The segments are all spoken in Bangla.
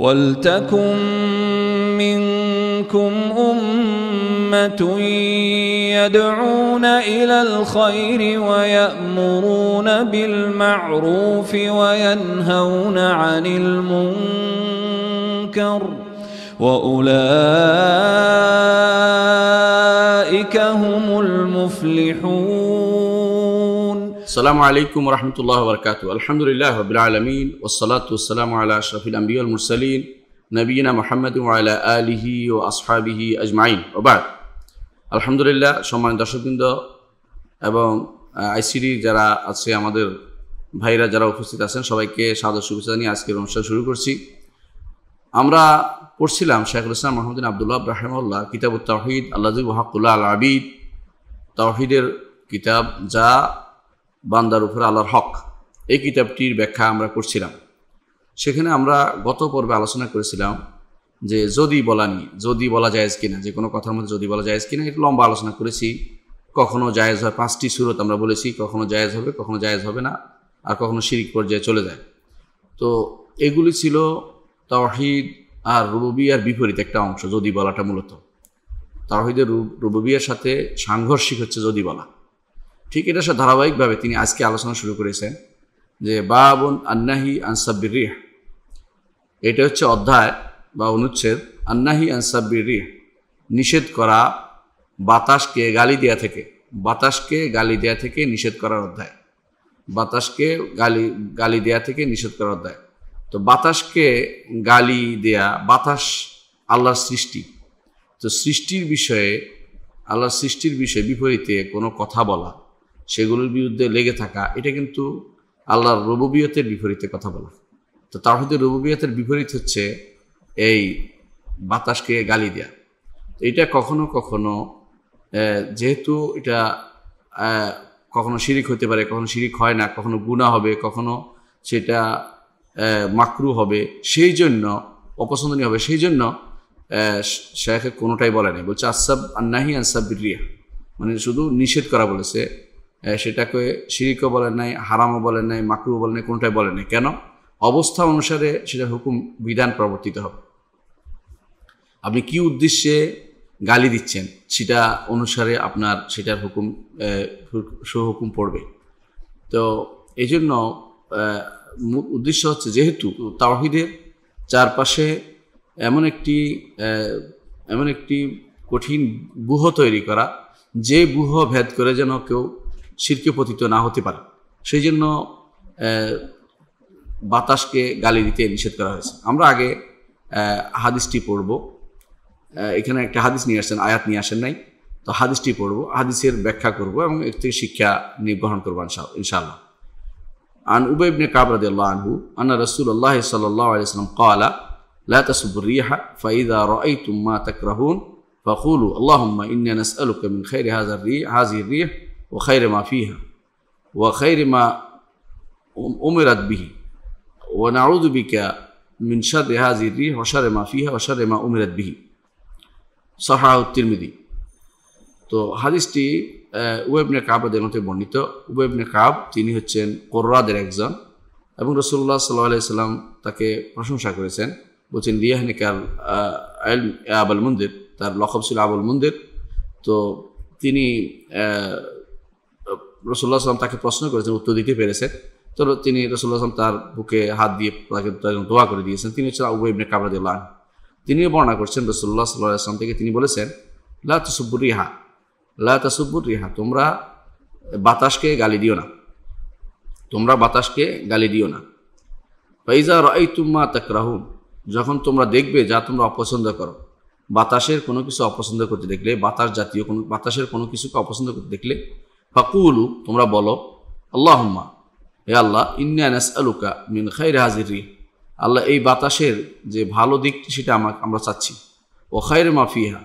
ولتكن منكم أمة يدعون إلى الخير ويأمرون بالمعروف وينهون عن المنكر وأولئك هم المفلحون আসসালামু আলাইকুম রহমতুল্লাহ বরকাত আলহামদুলিল্লাহ আলমিন ওসলাত ওসালাম আল্লাহ শফিল আম্বিউল মুরসালিন নবীনা মোহাম্মদ আলা আলিহি ও আসহাবিহি আজমাইন ওবাদ আলহামদুলিল্লাহ সম্মানিত দর্শকবৃন্দ এবং আইসিডি যারা আছে আমাদের ভাইরা যারা উপস্থিত আছেন সবাইকে সাদর শুভেচ্ছা নিয়ে আজকের অনুষ্ঠান শুরু করছি আমরা পড়ছিলাম শেখুল ইসলাম মোহাম্মদিন আবদুল্লাহ রাহেমুল্লাহ কিতাবুত তাহিদ আল্লাহ হাকুল্লাহ আল আবিদ তাহিদের কিতাব যা বান্দার উপরে আল্লাহর হক এই কিতাবটির ব্যাখ্যা আমরা করছিলাম সেখানে আমরা গত পর্বে আলোচনা করেছিলাম যে যদি বলা নিয়ে যদি বলা যায়জ কিনা যে কোনো কথার মধ্যে যদি বলা যায়জ কিনা এটা লম্বা আলোচনা করেছি কখনো জায়েজ হয় পাঁচটি সুরত আমরা বলেছি কখনো জায়েজ হবে কখনো জায়েজ হবে না আর কখনো শিরিক পর্যায়ে চলে যায় তো এগুলি ছিল তাওহিদ আর আর বিপরীত একটা অংশ যদি বলাটা মূলত তাহিদের রুবিয়ার সাথে সাংঘর্ষিক হচ্ছে যদি বলা ঠিক এটা সে ধারাবাহিকভাবে তিনি আজকে আলোচনা শুরু করেছেন যে বাবন আন্নাহি আনসাব্বির রিহ এটা হচ্ছে অধ্যায় বা অনুচ্ছেদ আন্নাহি আনসাব্বির রিহ নিষেধ করা বাতাসকে গালি দেয়া থেকে বাতাসকে গালি দেয়া থেকে নিষেধ করার অধ্যায় বাতাসকে গালি গালি দেয়া থেকে নিষেধ করার অধ্যায় তো বাতাসকে গালি দেয়া বাতাস আল্লাহর সৃষ্টি তো সৃষ্টির বিষয়ে আল্লাহর সৃষ্টির বিষয়ে বিপরীতে কোনো কথা বলা সেগুলোর বিরুদ্ধে লেগে থাকা এটা কিন্তু আল্লাহর রবুবিয়তের বিপরীতে কথা বলা তো মধ্যে রবুবিয়তের বিপরীত হচ্ছে এই বাতাসকে গালি দেওয়া এটা কখনো কখনো যেহেতু এটা কখনো শিরিক হতে পারে কখনো শিরিক হয় না কখনো গুণা হবে কখনো সেটা মাকরু হবে সেই জন্য অপছন্দনীয় হবে সেই জন্য সে কোনোটাই বলে নাই বলছে আসাব নাহি আনসাব রিয়া মানে শুধু নিষেধ করা বলেছে সেটাকে শিরিকও বলেন নাই হারামও বলেন নাই মাকরু বলেন নাই কোনটাই বলেন নাই কেন অবস্থা অনুসারে সেটা হুকুম বিধান প্রবর্তিত হবে আপনি কি উদ্দেশ্যে গালি দিচ্ছেন সেটা অনুসারে আপনার সেটার হুকুম সুহুকুম পড়বে তো এই জন্য উদ্দেশ্য হচ্ছে যেহেতু তাওহিদের চারপাশে এমন একটি এমন একটি কঠিন বুহ তৈরি করা যে বুহ ভেদ করে যেন কেউ সিরকে পতিত না হতে পারে সেই জন্য বাতাসকে গালি দিতে নিষেধ করা হয়েছে আমরা আগে হাদিসটি পড়ব এখানে একটা হাদিস নিয়ে আসেন আয়াত নিয়ে আসেন নাই তো হাদিসটি পড়ব হাদিসের ব্যাখ্যা করব এবং এর থেকে শিক্ষা নিগ্রহণ করবো ইনশাআল্লাহ আন উবাইবনে কাবরাদ আনহু আন্না রসুল্লাহ সাল্লাম কালা লাহা ফাইদা রহ তুমা তক রহুন وخير ما فيها وخير ما أمرت به ونعوذ بك من شر هذه الريح وشر ما فيها وشر ما أمرت به صححه الترمذي তো হাদিসটি ওয়েবনে কাবাদের মধ্যে বর্ণিত ওয়েবনে কাব তিনি হচ্ছেন কোর্রাদের একজন এবং রসুল্লাহ সাল্লাহ সাল্লাম তাকে প্রশংসা করেছেন বলছেন রিয়াহনিকাল আবুল মন্দির তার লখব ছিল আবুল মন্দির তো তিনি রসুল্লাহ সাল্লাম তাকে প্রশ্ন করেছেন উত্তর দিতে পেরেছেন তো তিনি রসুল্লাহ সাল্লাম তার বুকে হাত দিয়ে তাকে দোয়া করে দিয়েছেন তিনি হচ্ছেন আবু ইবনে কাবরাদিল্লাহ তিনিও বর্ণনা করছেন রসুল্লাহ সাল্লাহ আসলাম থেকে তিনি বলেছেন লা তসুব্বুর রিহা লা তসুব্বুর রিহা তোমরা বাতাসকে গালি দিও না তোমরা বাতাসকে গালি দিও না ফাইজা রাই তুম্মা রাহুন যখন তোমরা দেখবে যা তোমরা অপছন্দ করো বাতাসের কোনো কিছু অপছন্দ করতে দেখলে বাতাস জাতীয় কোনো বাতাসের কোনো কিছুকে অপছন্দ করতে দেখলে ফাকুলু তোমরা বলো আল্লাহম্মা হে আল্লাহ ইন্নাস আলুকা মিন খাই হাজিরি আল্লাহ এই বাতাসের যে ভালো দিকটি সেটা আমার আমরা চাচ্ছি ও খায়ের মাফিহা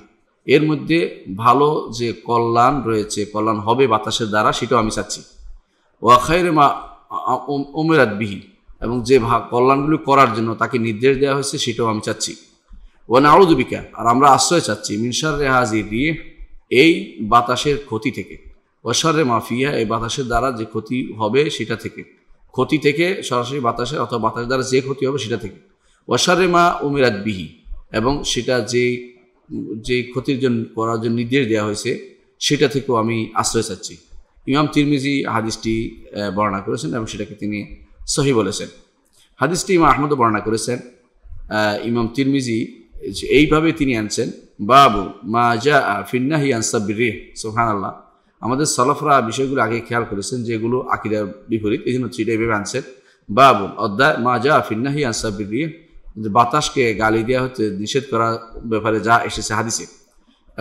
এর মধ্যে ভালো যে কল্যাণ রয়েছে কল্যাণ হবে বাতাসের দ্বারা সেটাও আমি চাচ্ছি ও খায়ের মা ওমেরাত বিহি এবং যে কল্যাণগুলি করার জন্য তাকে নির্দেশ দেওয়া হয়েছে সেটাও আমি চাচ্ছি ও নাউদুবিকা আর আমরা আশ্রয় চাচ্ছি মিনসার রেহাজি দিয়ে এই বাতাসের ক্ষতি থেকে ওয়াশারে মাফিয়া এই বাতাসের দ্বারা যে ক্ষতি হবে সেটা থেকে ক্ষতি থেকে সরাসরি বাতাসের অথবা বাতাসের দ্বারা যে ক্ষতি হবে সেটা থেকে ওয়াশারে মা উমিরাত বিহি এবং সেটা যে যে ক্ষতির জন্য করার জন্য নির্দেশ দেওয়া হয়েছে সেটা থেকেও আমি আশ্রয় চাচ্ছি ইমাম তিরমিজি হাদিসটি বর্ণনা করেছেন এবং সেটাকে তিনি সহি বলেছেন হাদিসটি ইমাম আহমদও বর্ণনা করেছেন ইমাম তিরমিজি এইভাবে তিনি আনছেন বাবু মা জা ফিন্নাহি আনসাবির সোহান আল্লাহ আমাদের সলফরা বিষয়গুলো আগে খেয়াল করেছেন যেগুলো আকিদার বিপরীত এই জন্য চিটা এভাবে আনছেন বাবুল অধ্যায় মা যা ফিন্নাহি আনসাবিরি বাতাসকে গালি দেওয়া হচ্ছে নিষেধ করার ব্যাপারে যা এসেছে হাদিসে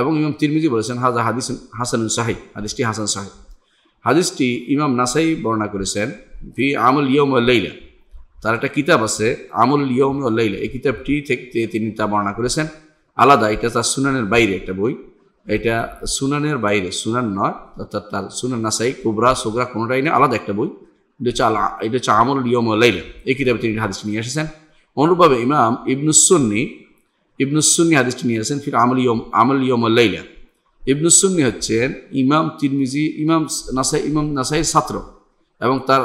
এবং ইমাম তিরমিজি বলেছেন হাজা হাদিস হাসান সাহি হাদিসটি হাসান সাহি হাদিসটি ইমাম নাসাই বর্ণনা করেছেন ভি আমুল ইয়ম লাইলা তার একটা কিতাব আছে আমুল ইয়ম লাইলা এই কিতাবটি থেকে তিনি তা বর্ণনা করেছেন আলাদা এটা তার সুনানের বাইরে একটা বই এটা সুনানের বাইরে সুনান নয় অর্থাৎ তার সুনান নাসাই কুবরা সুগরা কোনোটাই না আলাদা একটা বই এটা হচ্ছে আমল ইয়ম লাইলা এই কিতাবে তিনি হাদিস নিয়ে এসেছেন অনুরূপভাবে ইমাম ইবনুসুন্নি ইবনুসুন্নি হাদিসটি নিয়ে এসেছেন ফির আমল ইয়ম আমল ইয়ম লাইলা ইবনুসুন্নি হচ্ছেন ইমাম তিরমিজি ইমাম নাসাই ইমাম নাসাইয়ের ছাত্র এবং তার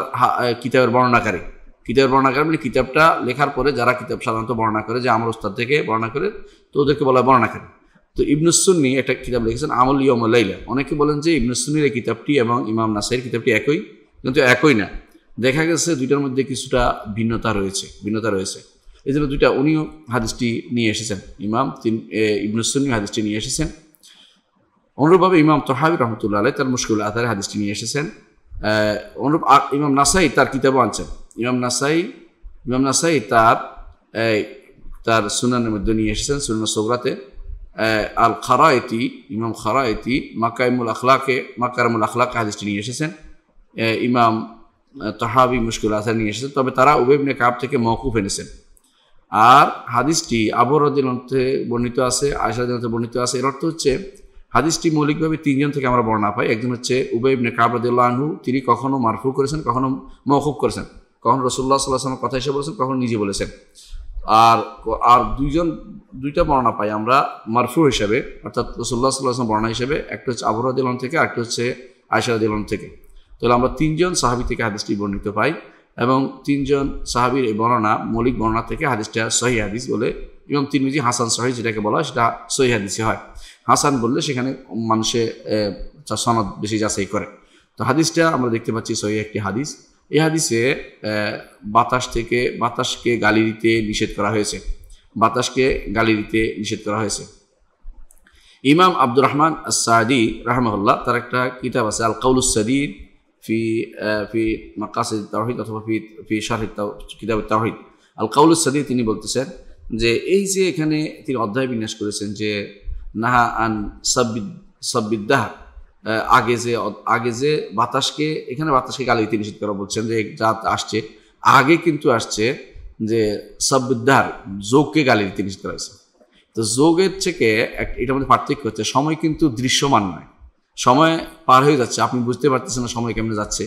কিতাবের বর্ণনাকারী কিতাবের বর্ণনাকারী মানে কিতাবটা লেখার পরে যারা কিতাব সাধারণত বর্ণনা করে যে আমার ওস্তাদ থেকে বর্ণনা করে তো ওদেরকে বলা বর্ণনাকারী তো ইবনুসুন্নি একটা কিতাব লিখেছেন আমল ইয়মলাইলা অনেকে বলেন যে ইবনুসুন্নির এই কিতাবটি এবং ইমাম নাসাইয়ের কিতাবটি একই কিন্তু একই না দেখা গেছে দুইটার মধ্যে কিছুটা ভিন্নতা রয়েছে ভিন্নতা রয়েছে এই জন্য দুইটা উনিও হাদিসটি নিয়ে এসেছেন ইমাম তিন ইবনুসুন্নি হাদিসটি নিয়ে এসেছেন অনুরূপভাবে ইমাম তহাবি রহমতুল্লাহ আলাই তার মুশকিল আধারে হাদিসটি নিয়ে এসেছেন অনুরূপ ইমাম নাসাই তার কিতাবও আনছেন ইমাম নাসাই ইমাম নাসাই তার তার সুনানের মধ্যে নিয়ে এসেছেন সুনান সোগরাতে আল খারায়তি ইমাম খারায়তি মাকাইমুল আখলাকে মাকারমুল আখলাকে হাদিসটি নিয়ে এসেছেন ইমাম তহাবি মুশকুল আসার নিয়ে এসেছেন তবে তারা উবেবনে কাপ থেকে মহকুফ এনেছেন আর হাদিসটি আবরদিন অর্থে বর্ণিত আছে আয়সাদিন অন্তে বর্ণিত আছে এর অর্থ হচ্ছে হাদিসটি মৌলিকভাবে তিনজন থেকে আমরা বর্ণনা পাই একজন হচ্ছে উবে ইবনে কাবরদুল্লাহ আনহু তিনি কখনো মারফু করেছেন কখনো মহকুফ করেছেন কখনও রসুল্লাহ সাল্লাহ আসলামের কথা হিসেবে বলেছেন কখনো নিজে বলেছেন আর আর দুইজন দুইটা বর্ণনা পাই আমরা মারফু হিসাবে অর্থাৎ রসুল্লাহ সাল্লাহ বর্ণা হিসাবে একটা হচ্ছে আবহাওয়া দিলন থেকে আরেকটা হচ্ছে আয়সারা দিলন থেকে তাহলে আমরা তিনজন সাহাবি থেকে হাদিসটি বর্ণিত পাই এবং তিনজন সাহাবির এই বর্ণনা মৌলিক বর্ণনা থেকে হাদিসটা সহি হাদিস বলে এবং তিন মিজি হাসান সহি যেটাকে বলা হয় সেটা সহি হাদিসই হয় হাসান বললে সেখানে মানুষে সনদ বেশি যাচাই করে তো হাদিসটা আমরা দেখতে পাচ্ছি সহি একটি হাদিস এ হাদিসে বাতাস থেকে বাতাসকে গালি দিতে নিষেধ করা হয়েছে বাতাসকে গালি দিতে নিষেধ করা হয়েছে ইমাম আব্দুর রহমান সাদি রাহমাহুল্লাহ তার একটা কিতাব আছে আল কাউলুসাদির ফি ফি মাকাসিদ তাহিদ অথবা ফি ফি শাহিদ কিতাব তাহিদ আল কাউলুসাদির তিনি বলতেছেন যে এই যে এখানে তিনি অধ্যায় বিন্যাস করেছেন যে নাহা আন সাব্বিদ সাব্বিদ্দাহ আগে যে আগে যে বাতাসকে এখানে বাতাসকে দিতে নিষেধ করা বলছেন যে জাত আসছে আগে কিন্তু আসছে যে সবদার যোগকে গালি দিতে নিষেধ করা হয়েছে তো যোগের থেকে এটার মধ্যে পার্থক্য হচ্ছে সময় কিন্তু দৃশ্যমান নয় সময় পার হয়ে যাচ্ছে আপনি বুঝতে পারতেছেন না সময় কেমনে যাচ্ছে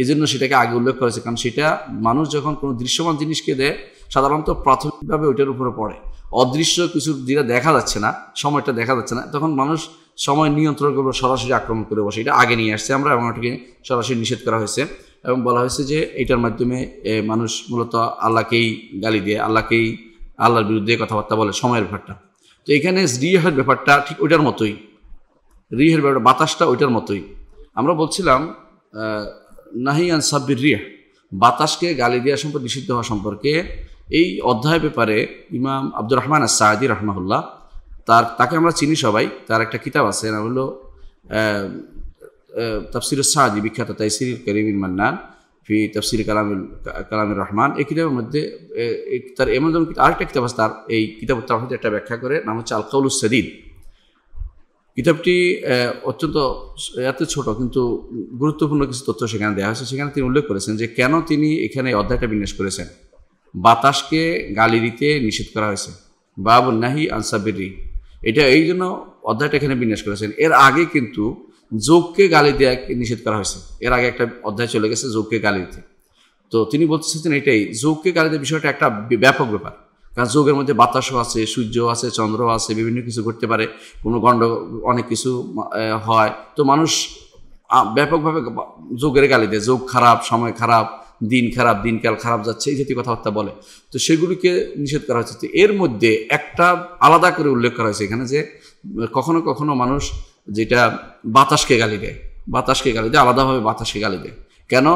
এই জন্য সেটাকে আগে উল্লেখ করা কারণ সেটা মানুষ যখন কোনো দৃশ্যমান জিনিসকে দেয় সাধারণত প্রাথমিকভাবে ওইটার উপরে পড়ে অদৃশ্য কিছু যেটা দেখা যাচ্ছে না সময়টা দেখা যাচ্ছে না তখন মানুষ সময় নিয়ন্ত্রণ করবো সরাসরি আক্রমণ করে বসে এটা আগে নিয়ে আসছে আমরা এবং এটাকে সরাসরি নিষেধ করা হয়েছে এবং বলা হয়েছে যে এটার মাধ্যমে মানুষ মূলত আল্লাহকেই গালি দিয়ে আল্লাহকেই আল্লাহর বিরুদ্ধে কথাবার্তা বলে সময়ের ব্যাপারটা তো এখানে রিহের ব্যাপারটা ঠিক ওইটার মতোই রিহের ব্যাপারটা বাতাসটা ওইটার মতোই আমরা বলছিলাম নাহি আন সাব্বির রিহ বাতাসকে গালি দেওয়া সম্পর্কে নিষিদ্ধ হওয়া সম্পর্কে এই অধ্যায় ব্যাপারে ইমাম আব্দুর রহমান সাহাদি রহমাহুল্লাহ তার তাকে আমরা চিনি সবাই তার একটা কিতাব আছে না হলো তফসির সাহাজি বিখ্যাত তাইসির করিমিন মান্নান ফি তফসির কালামুল কালামুর রহমান এই কিতাবের মধ্যে তার এমন যেমন আরেকটা কিতাব আছে তার এই কিতাব তার মধ্যে একটা ব্যাখ্যা করে নাম হচ্ছে আলকাউল সদিদ কিতাবটি অত্যন্ত এত ছোট কিন্তু গুরুত্বপূর্ণ কিছু তথ্য সেখানে দেওয়া হয়েছে সেখানে তিনি উল্লেখ করেছেন যে কেন তিনি এখানে অধ্যায়টা বিন্যাস করেছেন বাতাসকে গালি দিতে নিষেধ করা হয়েছে বাবুল নাহি আনসাবিরি এটা এই জন্য অধ্যায়টা এখানে বিন্যাস করেছেন এর আগে কিন্তু যোগকে গালি দেওয়া নিষেধ করা হয়েছে এর আগে একটা অধ্যায় চলে গেছে যোগকে গালি দিতে তো তিনি বলতে এটাই যোগকে গালি দেওয়ার বিষয়টা একটা ব্যাপক ব্যাপার কারণ যোগের মধ্যে বাতাসও আছে সূর্য আছে চন্দ্র আছে বিভিন্ন কিছু ঘটতে পারে কোনো গণ্ড অনেক কিছু হয় তো মানুষ ব্যাপকভাবে যোগের গালি দেয় যোগ খারাপ সময় খারাপ দিন খারাপ দিনকাল খারাপ যাচ্ছে এই জাতীয় কথাবার্তা বলে তো সেগুলিকে নিষেধ করা হচ্ছে তো এর মধ্যে একটা আলাদা করে উল্লেখ করা হয়েছে এখানে যে কখনো কখনো মানুষ যেটা বাতাসকে গালি দেয় বাতাসকে গালি দেয় আলাদাভাবে বাতাসকে গালি দেয় কেন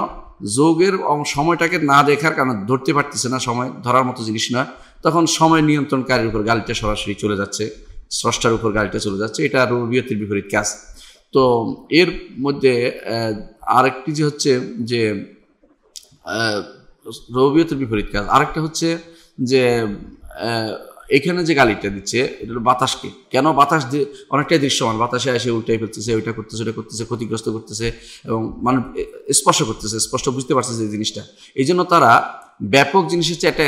যোগের সময়টাকে না দেখার কারণে ধরতে পারতেছে না সময় ধরার মতো জিনিস নয় তখন সময় নিয়ন্ত্রণকারীর উপর গালিটা সরাসরি চলে যাচ্ছে স্রষ্টার উপর গাড়িটা চলে যাচ্ছে এটা রবিয়তের বিপরীত কাজ তো এর মধ্যে আরেকটি যে হচ্ছে যে রবিয়তের বিপরীত কাজ আরেকটা হচ্ছে যে এখানে যে গালিটা দিচ্ছে এটা বাতাসকে কেন বাতাস দিয়ে অনেকটাই দৃশ্যমান বাতাসে আসে উল্টাই ফেলতেছে ওইটা করতেছে ওটা করতেছে ক্ষতিগ্রস্ত করতেছে এবং মানুষ স্পর্শ করতেছে স্পষ্ট বুঝতে পারছে যে জিনিসটা এই জন্য তারা ব্যাপক জিনিস হচ্ছে একটা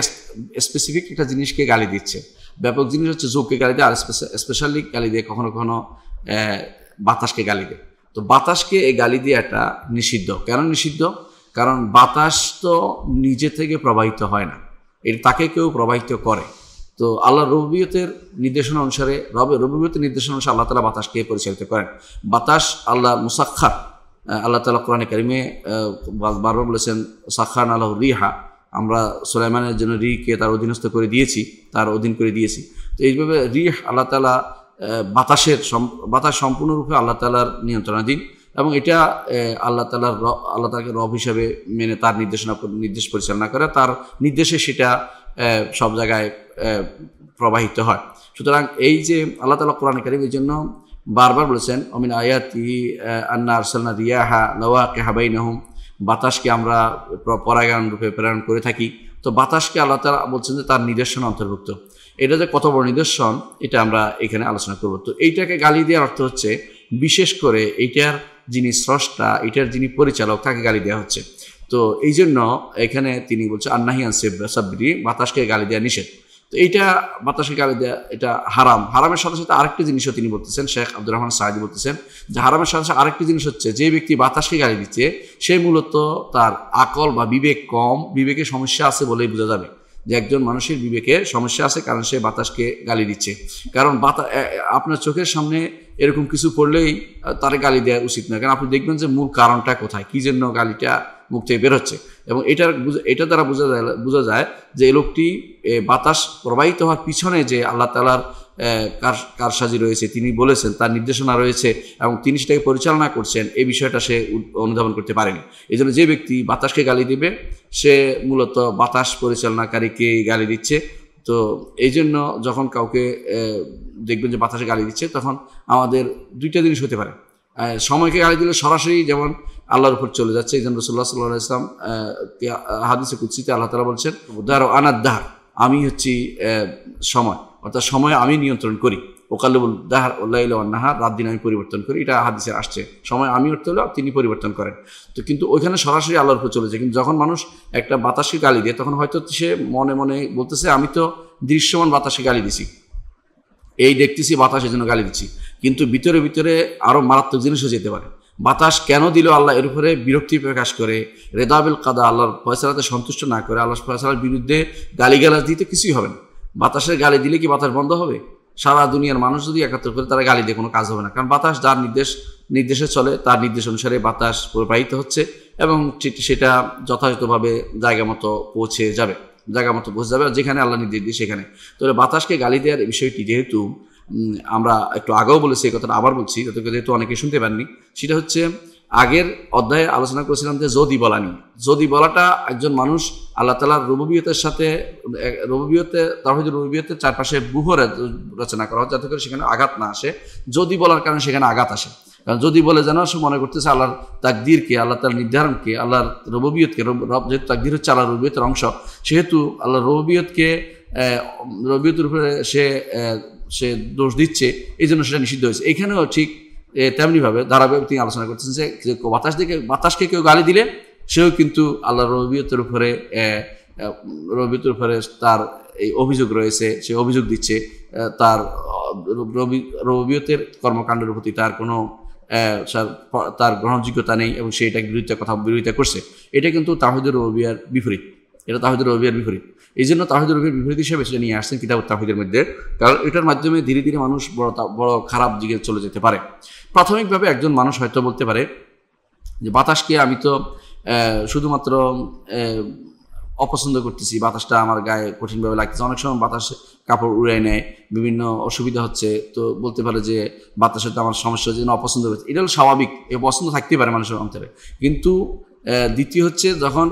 স্পেসিফিক একটা জিনিসকে গালি দিচ্ছে ব্যাপক জিনিস হচ্ছে যোগকে গালি দেয় আর স্পেশালি গালি দিয়ে কখনো কখনো বাতাসকে গালি দেয় তো বাতাসকে এই গালি দিয়ে একটা নিষিদ্ধ কেন নিষিদ্ধ কারণ বাতাস তো নিজে থেকে প্রবাহিত হয় না এটা তাকে কেউ প্রবাহিত করে তো আল্লাহ রবিয়তের নির্দেশনা অনুসারে রবে রবিয়তের নির্দেশনা অনুসারে আল্লাহ তালা বাতাসকে পরিচালিত করেন বাতাস আল্লাহ মুসাক্ষার আল্লাহ তালা কোরআনে কারিমে বারবার বলেছেন সাক্ষার আল্লাহ রিহা আমরা সোলাইমানের জন্য রিকে তার অধীনস্থ করে দিয়েছি তার অধীন করে দিয়েছি তো এইভাবে রিহ আল্লাহ তালা বাতাসের বাতাস সম্পূর্ণরূপে আল্লাহ তালার নিয়ন্ত্রণাধীন এবং এটা আল্লাহ তালার আল্লাহ তালাকে রব হিসাবে মেনে তার নির্দেশনা নির্দেশ পরিচালনা করে তার নির্দেশে সেটা সব জায়গায় প্রবাহিত হয় সুতরাং এই যে আল্লাহ তালা কোরআন কারিম এই জন্য বারবার বলেছেন অমিন আয়াতি আন্না আরসালনা রিয়াহা কেহাবাই কেহাবাইনাহম বাতাসকে আমরা পরাগায়ন রূপে প্রেরণ করে থাকি তো বাতাসকে আল্লাহ তালা বলছেন যে তার নিদর্শন অন্তর্ভুক্ত এটা যে কত বড় নিদর্শন এটা আমরা এখানে আলোচনা করব তো এইটাকে গালি দেওয়ার অর্থ হচ্ছে বিশেষ করে এইটার যিনি স্রষ্টা এটার যিনি পরিচালক তাকে গালি দেওয়া হচ্ছে তো এই জন্য এখানে তিনি বলছে আন্নাহিয়ান সেব সাব্বিরি বাতাসকে গালি দেওয়া নিষেধ তো এইটা বাতাসকে গালি দেওয়া এটা হারাম হারামের সাথে সাথে আরেকটি জিনিসও তিনি বলতেছেন শেখ আব্দুর রহমান সাহাজি বলতেছেন যে হারামের সাথে সাথে আরেকটি জিনিস হচ্ছে যে ব্যক্তি বাতাসকে গালি দিচ্ছে সে মূলত তার আকল বা বিবেক কম বিবেকে সমস্যা আছে বলেই বোঝা যাবে যে একজন মানুষের বিবেকে সমস্যা আছে কারণ সে বাতাসকে গালি দিচ্ছে কারণ বাতা আপনার চোখের সামনে এরকম কিছু পড়লেই তার গালি দেওয়া উচিত না কারণ আপনি দেখবেন যে মূল কারণটা কোথায় কী জন্য গালিটা মুখ থেকে বেরোচ্ছে এবং এটার এটা দ্বারা বোঝা যায় বোঝা যায় যে এই লোকটি বাতাস প্রবাহিত হওয়ার পিছনে যে আল্লাহ তালার কার কারসাজি রয়েছে তিনি বলেছেন তার নির্দেশনা রয়েছে এবং তিনি সেটাকে পরিচালনা করছেন এই বিষয়টা সে অনুধাবন করতে পারেনি এই জন্য যে ব্যক্তি বাতাসকে গালি দিবে সে মূলত বাতাস পরিচালনাকারীকে গালি দিচ্ছে তো এই জন্য যখন কাউকে দেখবেন যে বাতাসে গালি দিচ্ছে তখন আমাদের দুইটা জিনিস হতে পারে সময়কে গালি দিলে সরাসরি যেমন আল্লাহর উপর চলে যাচ্ছে এই জন্য রসুল্লাহ সাল্লাহ ইসলাম হাদিসে কুচ্ছিতে আল্লাহ তালা বলছেন উদাহরণ আনাদ্দাহ আমি হচ্ছি সময় অর্থাৎ সময় আমি নিয়ন্ত্রণ করি ওকালুবুল দাহার ওল্লাহার রাত দিন আমি পরিবর্তন করি এটা হাদিসে আসছে সময় আমি উঠতে হলেও তিনি পরিবর্তন করেন তো কিন্তু ওইখানে সরাসরি আল্লাহর উপর চলেছে কিন্তু যখন মানুষ একটা বাতাসকে গালি দেয় তখন হয়তো সে মনে মনে বলতেছে আমি তো দৃশ্যমান বাতাসে গালি দিছি এই দেখতেছি বাতাসের জন্য গালি দিচ্ছি কিন্তু ভিতরে ভিতরে আরও মারাত্মক জিনিসও যেতে পারে বাতাস কেন দিল আল্লাহ এর উপরে বিরক্তি প্রকাশ করে রেদাবিল কাদা আল্লাহর ফয়সালাতে সন্তুষ্ট না করে আল্লাহ ফয়সালার বিরুদ্ধে গালিগালাজ দিতে কিছুই হবে না বাতাসের গালি দিলে কি বাতাস বন্ধ হবে সারা দুনিয়ার মানুষ যদি একাত্তর করে তারা গালি দিয়ে কোনো কাজ হবে না কারণ বাতাস যার নির্দেশ নির্দেশে চলে তার নির্দেশ অনুসারে বাতাস প্রবাহিত হচ্ছে এবং সেটা যথাযথভাবে জায়গা মতো পৌঁছে যাবে জায়গা মতো পৌঁছে যাবে যেখানে আল্লাহ নির্দেশ দিয়ে সেখানে তো বাতাসকে গালি দেওয়ার বিষয়টি যেহেতু আমরা একটু আগেও বলেছি এই কথাটা আবার বলছি যেহেতু অনেকে শুনতে পারেননি সেটা হচ্ছে আগের অধ্যায়ে আলোচনা করেছিলাম যে যদি বলা নিয়ে যদি বলাটা একজন মানুষ আল্লাহ তালার রুবুবিয়তের সাথে তার তাহিদ রবিয়তের চারপাশে বুহর রচনা করা হয় যাতে করে সেখানে আঘাত না আসে যদি বলার কারণে সেখানে আঘাত আসে কারণ যদি বলে যেন সে মনে করতেছে আল্লাহর তাকদিরকে আল্লাহ তালার নির্ধারণকে আল্লাহর রবিয়তকে যেহেতু তাকদির হচ্ছে আল্লাহ রবিয়তের অংশ সেহেতু আল্লাহ রবিয়তকে রবিয়তের উপরে সে সে দোষ দিচ্ছে এই জন্য সেটা নিষিদ্ধ হয়েছে এখানেও ঠিক তেমনিভাবে ধারাবাহিক তিনি আলোচনা করতেছেন যে বাতাস দিকে বাতাসকে কেউ গালি দিলে সেও কিন্তু আল্লাহ রবিয়তের উপরে রবিয়তের উপরে তার এই অভিযোগ রয়েছে সে অভিযোগ দিচ্ছে তার রবি রবিয়তের কর্মকাণ্ডের প্রতি তার কোনো তার গ্রহণযোগ্যতা নেই এবং সে এটাকে বিরোধিতা কথা বিরোধিতা করছে এটা কিন্তু তাহিদুর রবিয়ার বিপরীত এটা তাহিদুর রবিয়ার বিপরীত এই জন্য তাহিদুর রহিমের বিপরীত হিসেবে সেটা নিয়ে আসছেন কিতাব তাহিদের মধ্যে কারণ এটার মাধ্যমে ধীরে ধীরে মানুষ বড় বড় খারাপ দিকে চলে যেতে পারে প্রাথমিকভাবে একজন মানুষ হয়তো বলতে পারে যে বাতাসকে আমি তো শুধুমাত্র অপছন্দ করতেছি বাতাসটা আমার গায়ে কঠিনভাবে লাগতেছে অনেক সময় বাতাস কাপড় উড়াই নেয় বিভিন্ন অসুবিধা হচ্ছে তো বলতে পারে যে বাতাসে তো আমার সমস্যা যেন অপছন্দ হচ্ছে এটা হলো স্বাভাবিক এ পছন্দ থাকতেই পারে মানুষের অন্তরে কিন্তু দ্বিতীয় হচ্ছে যখন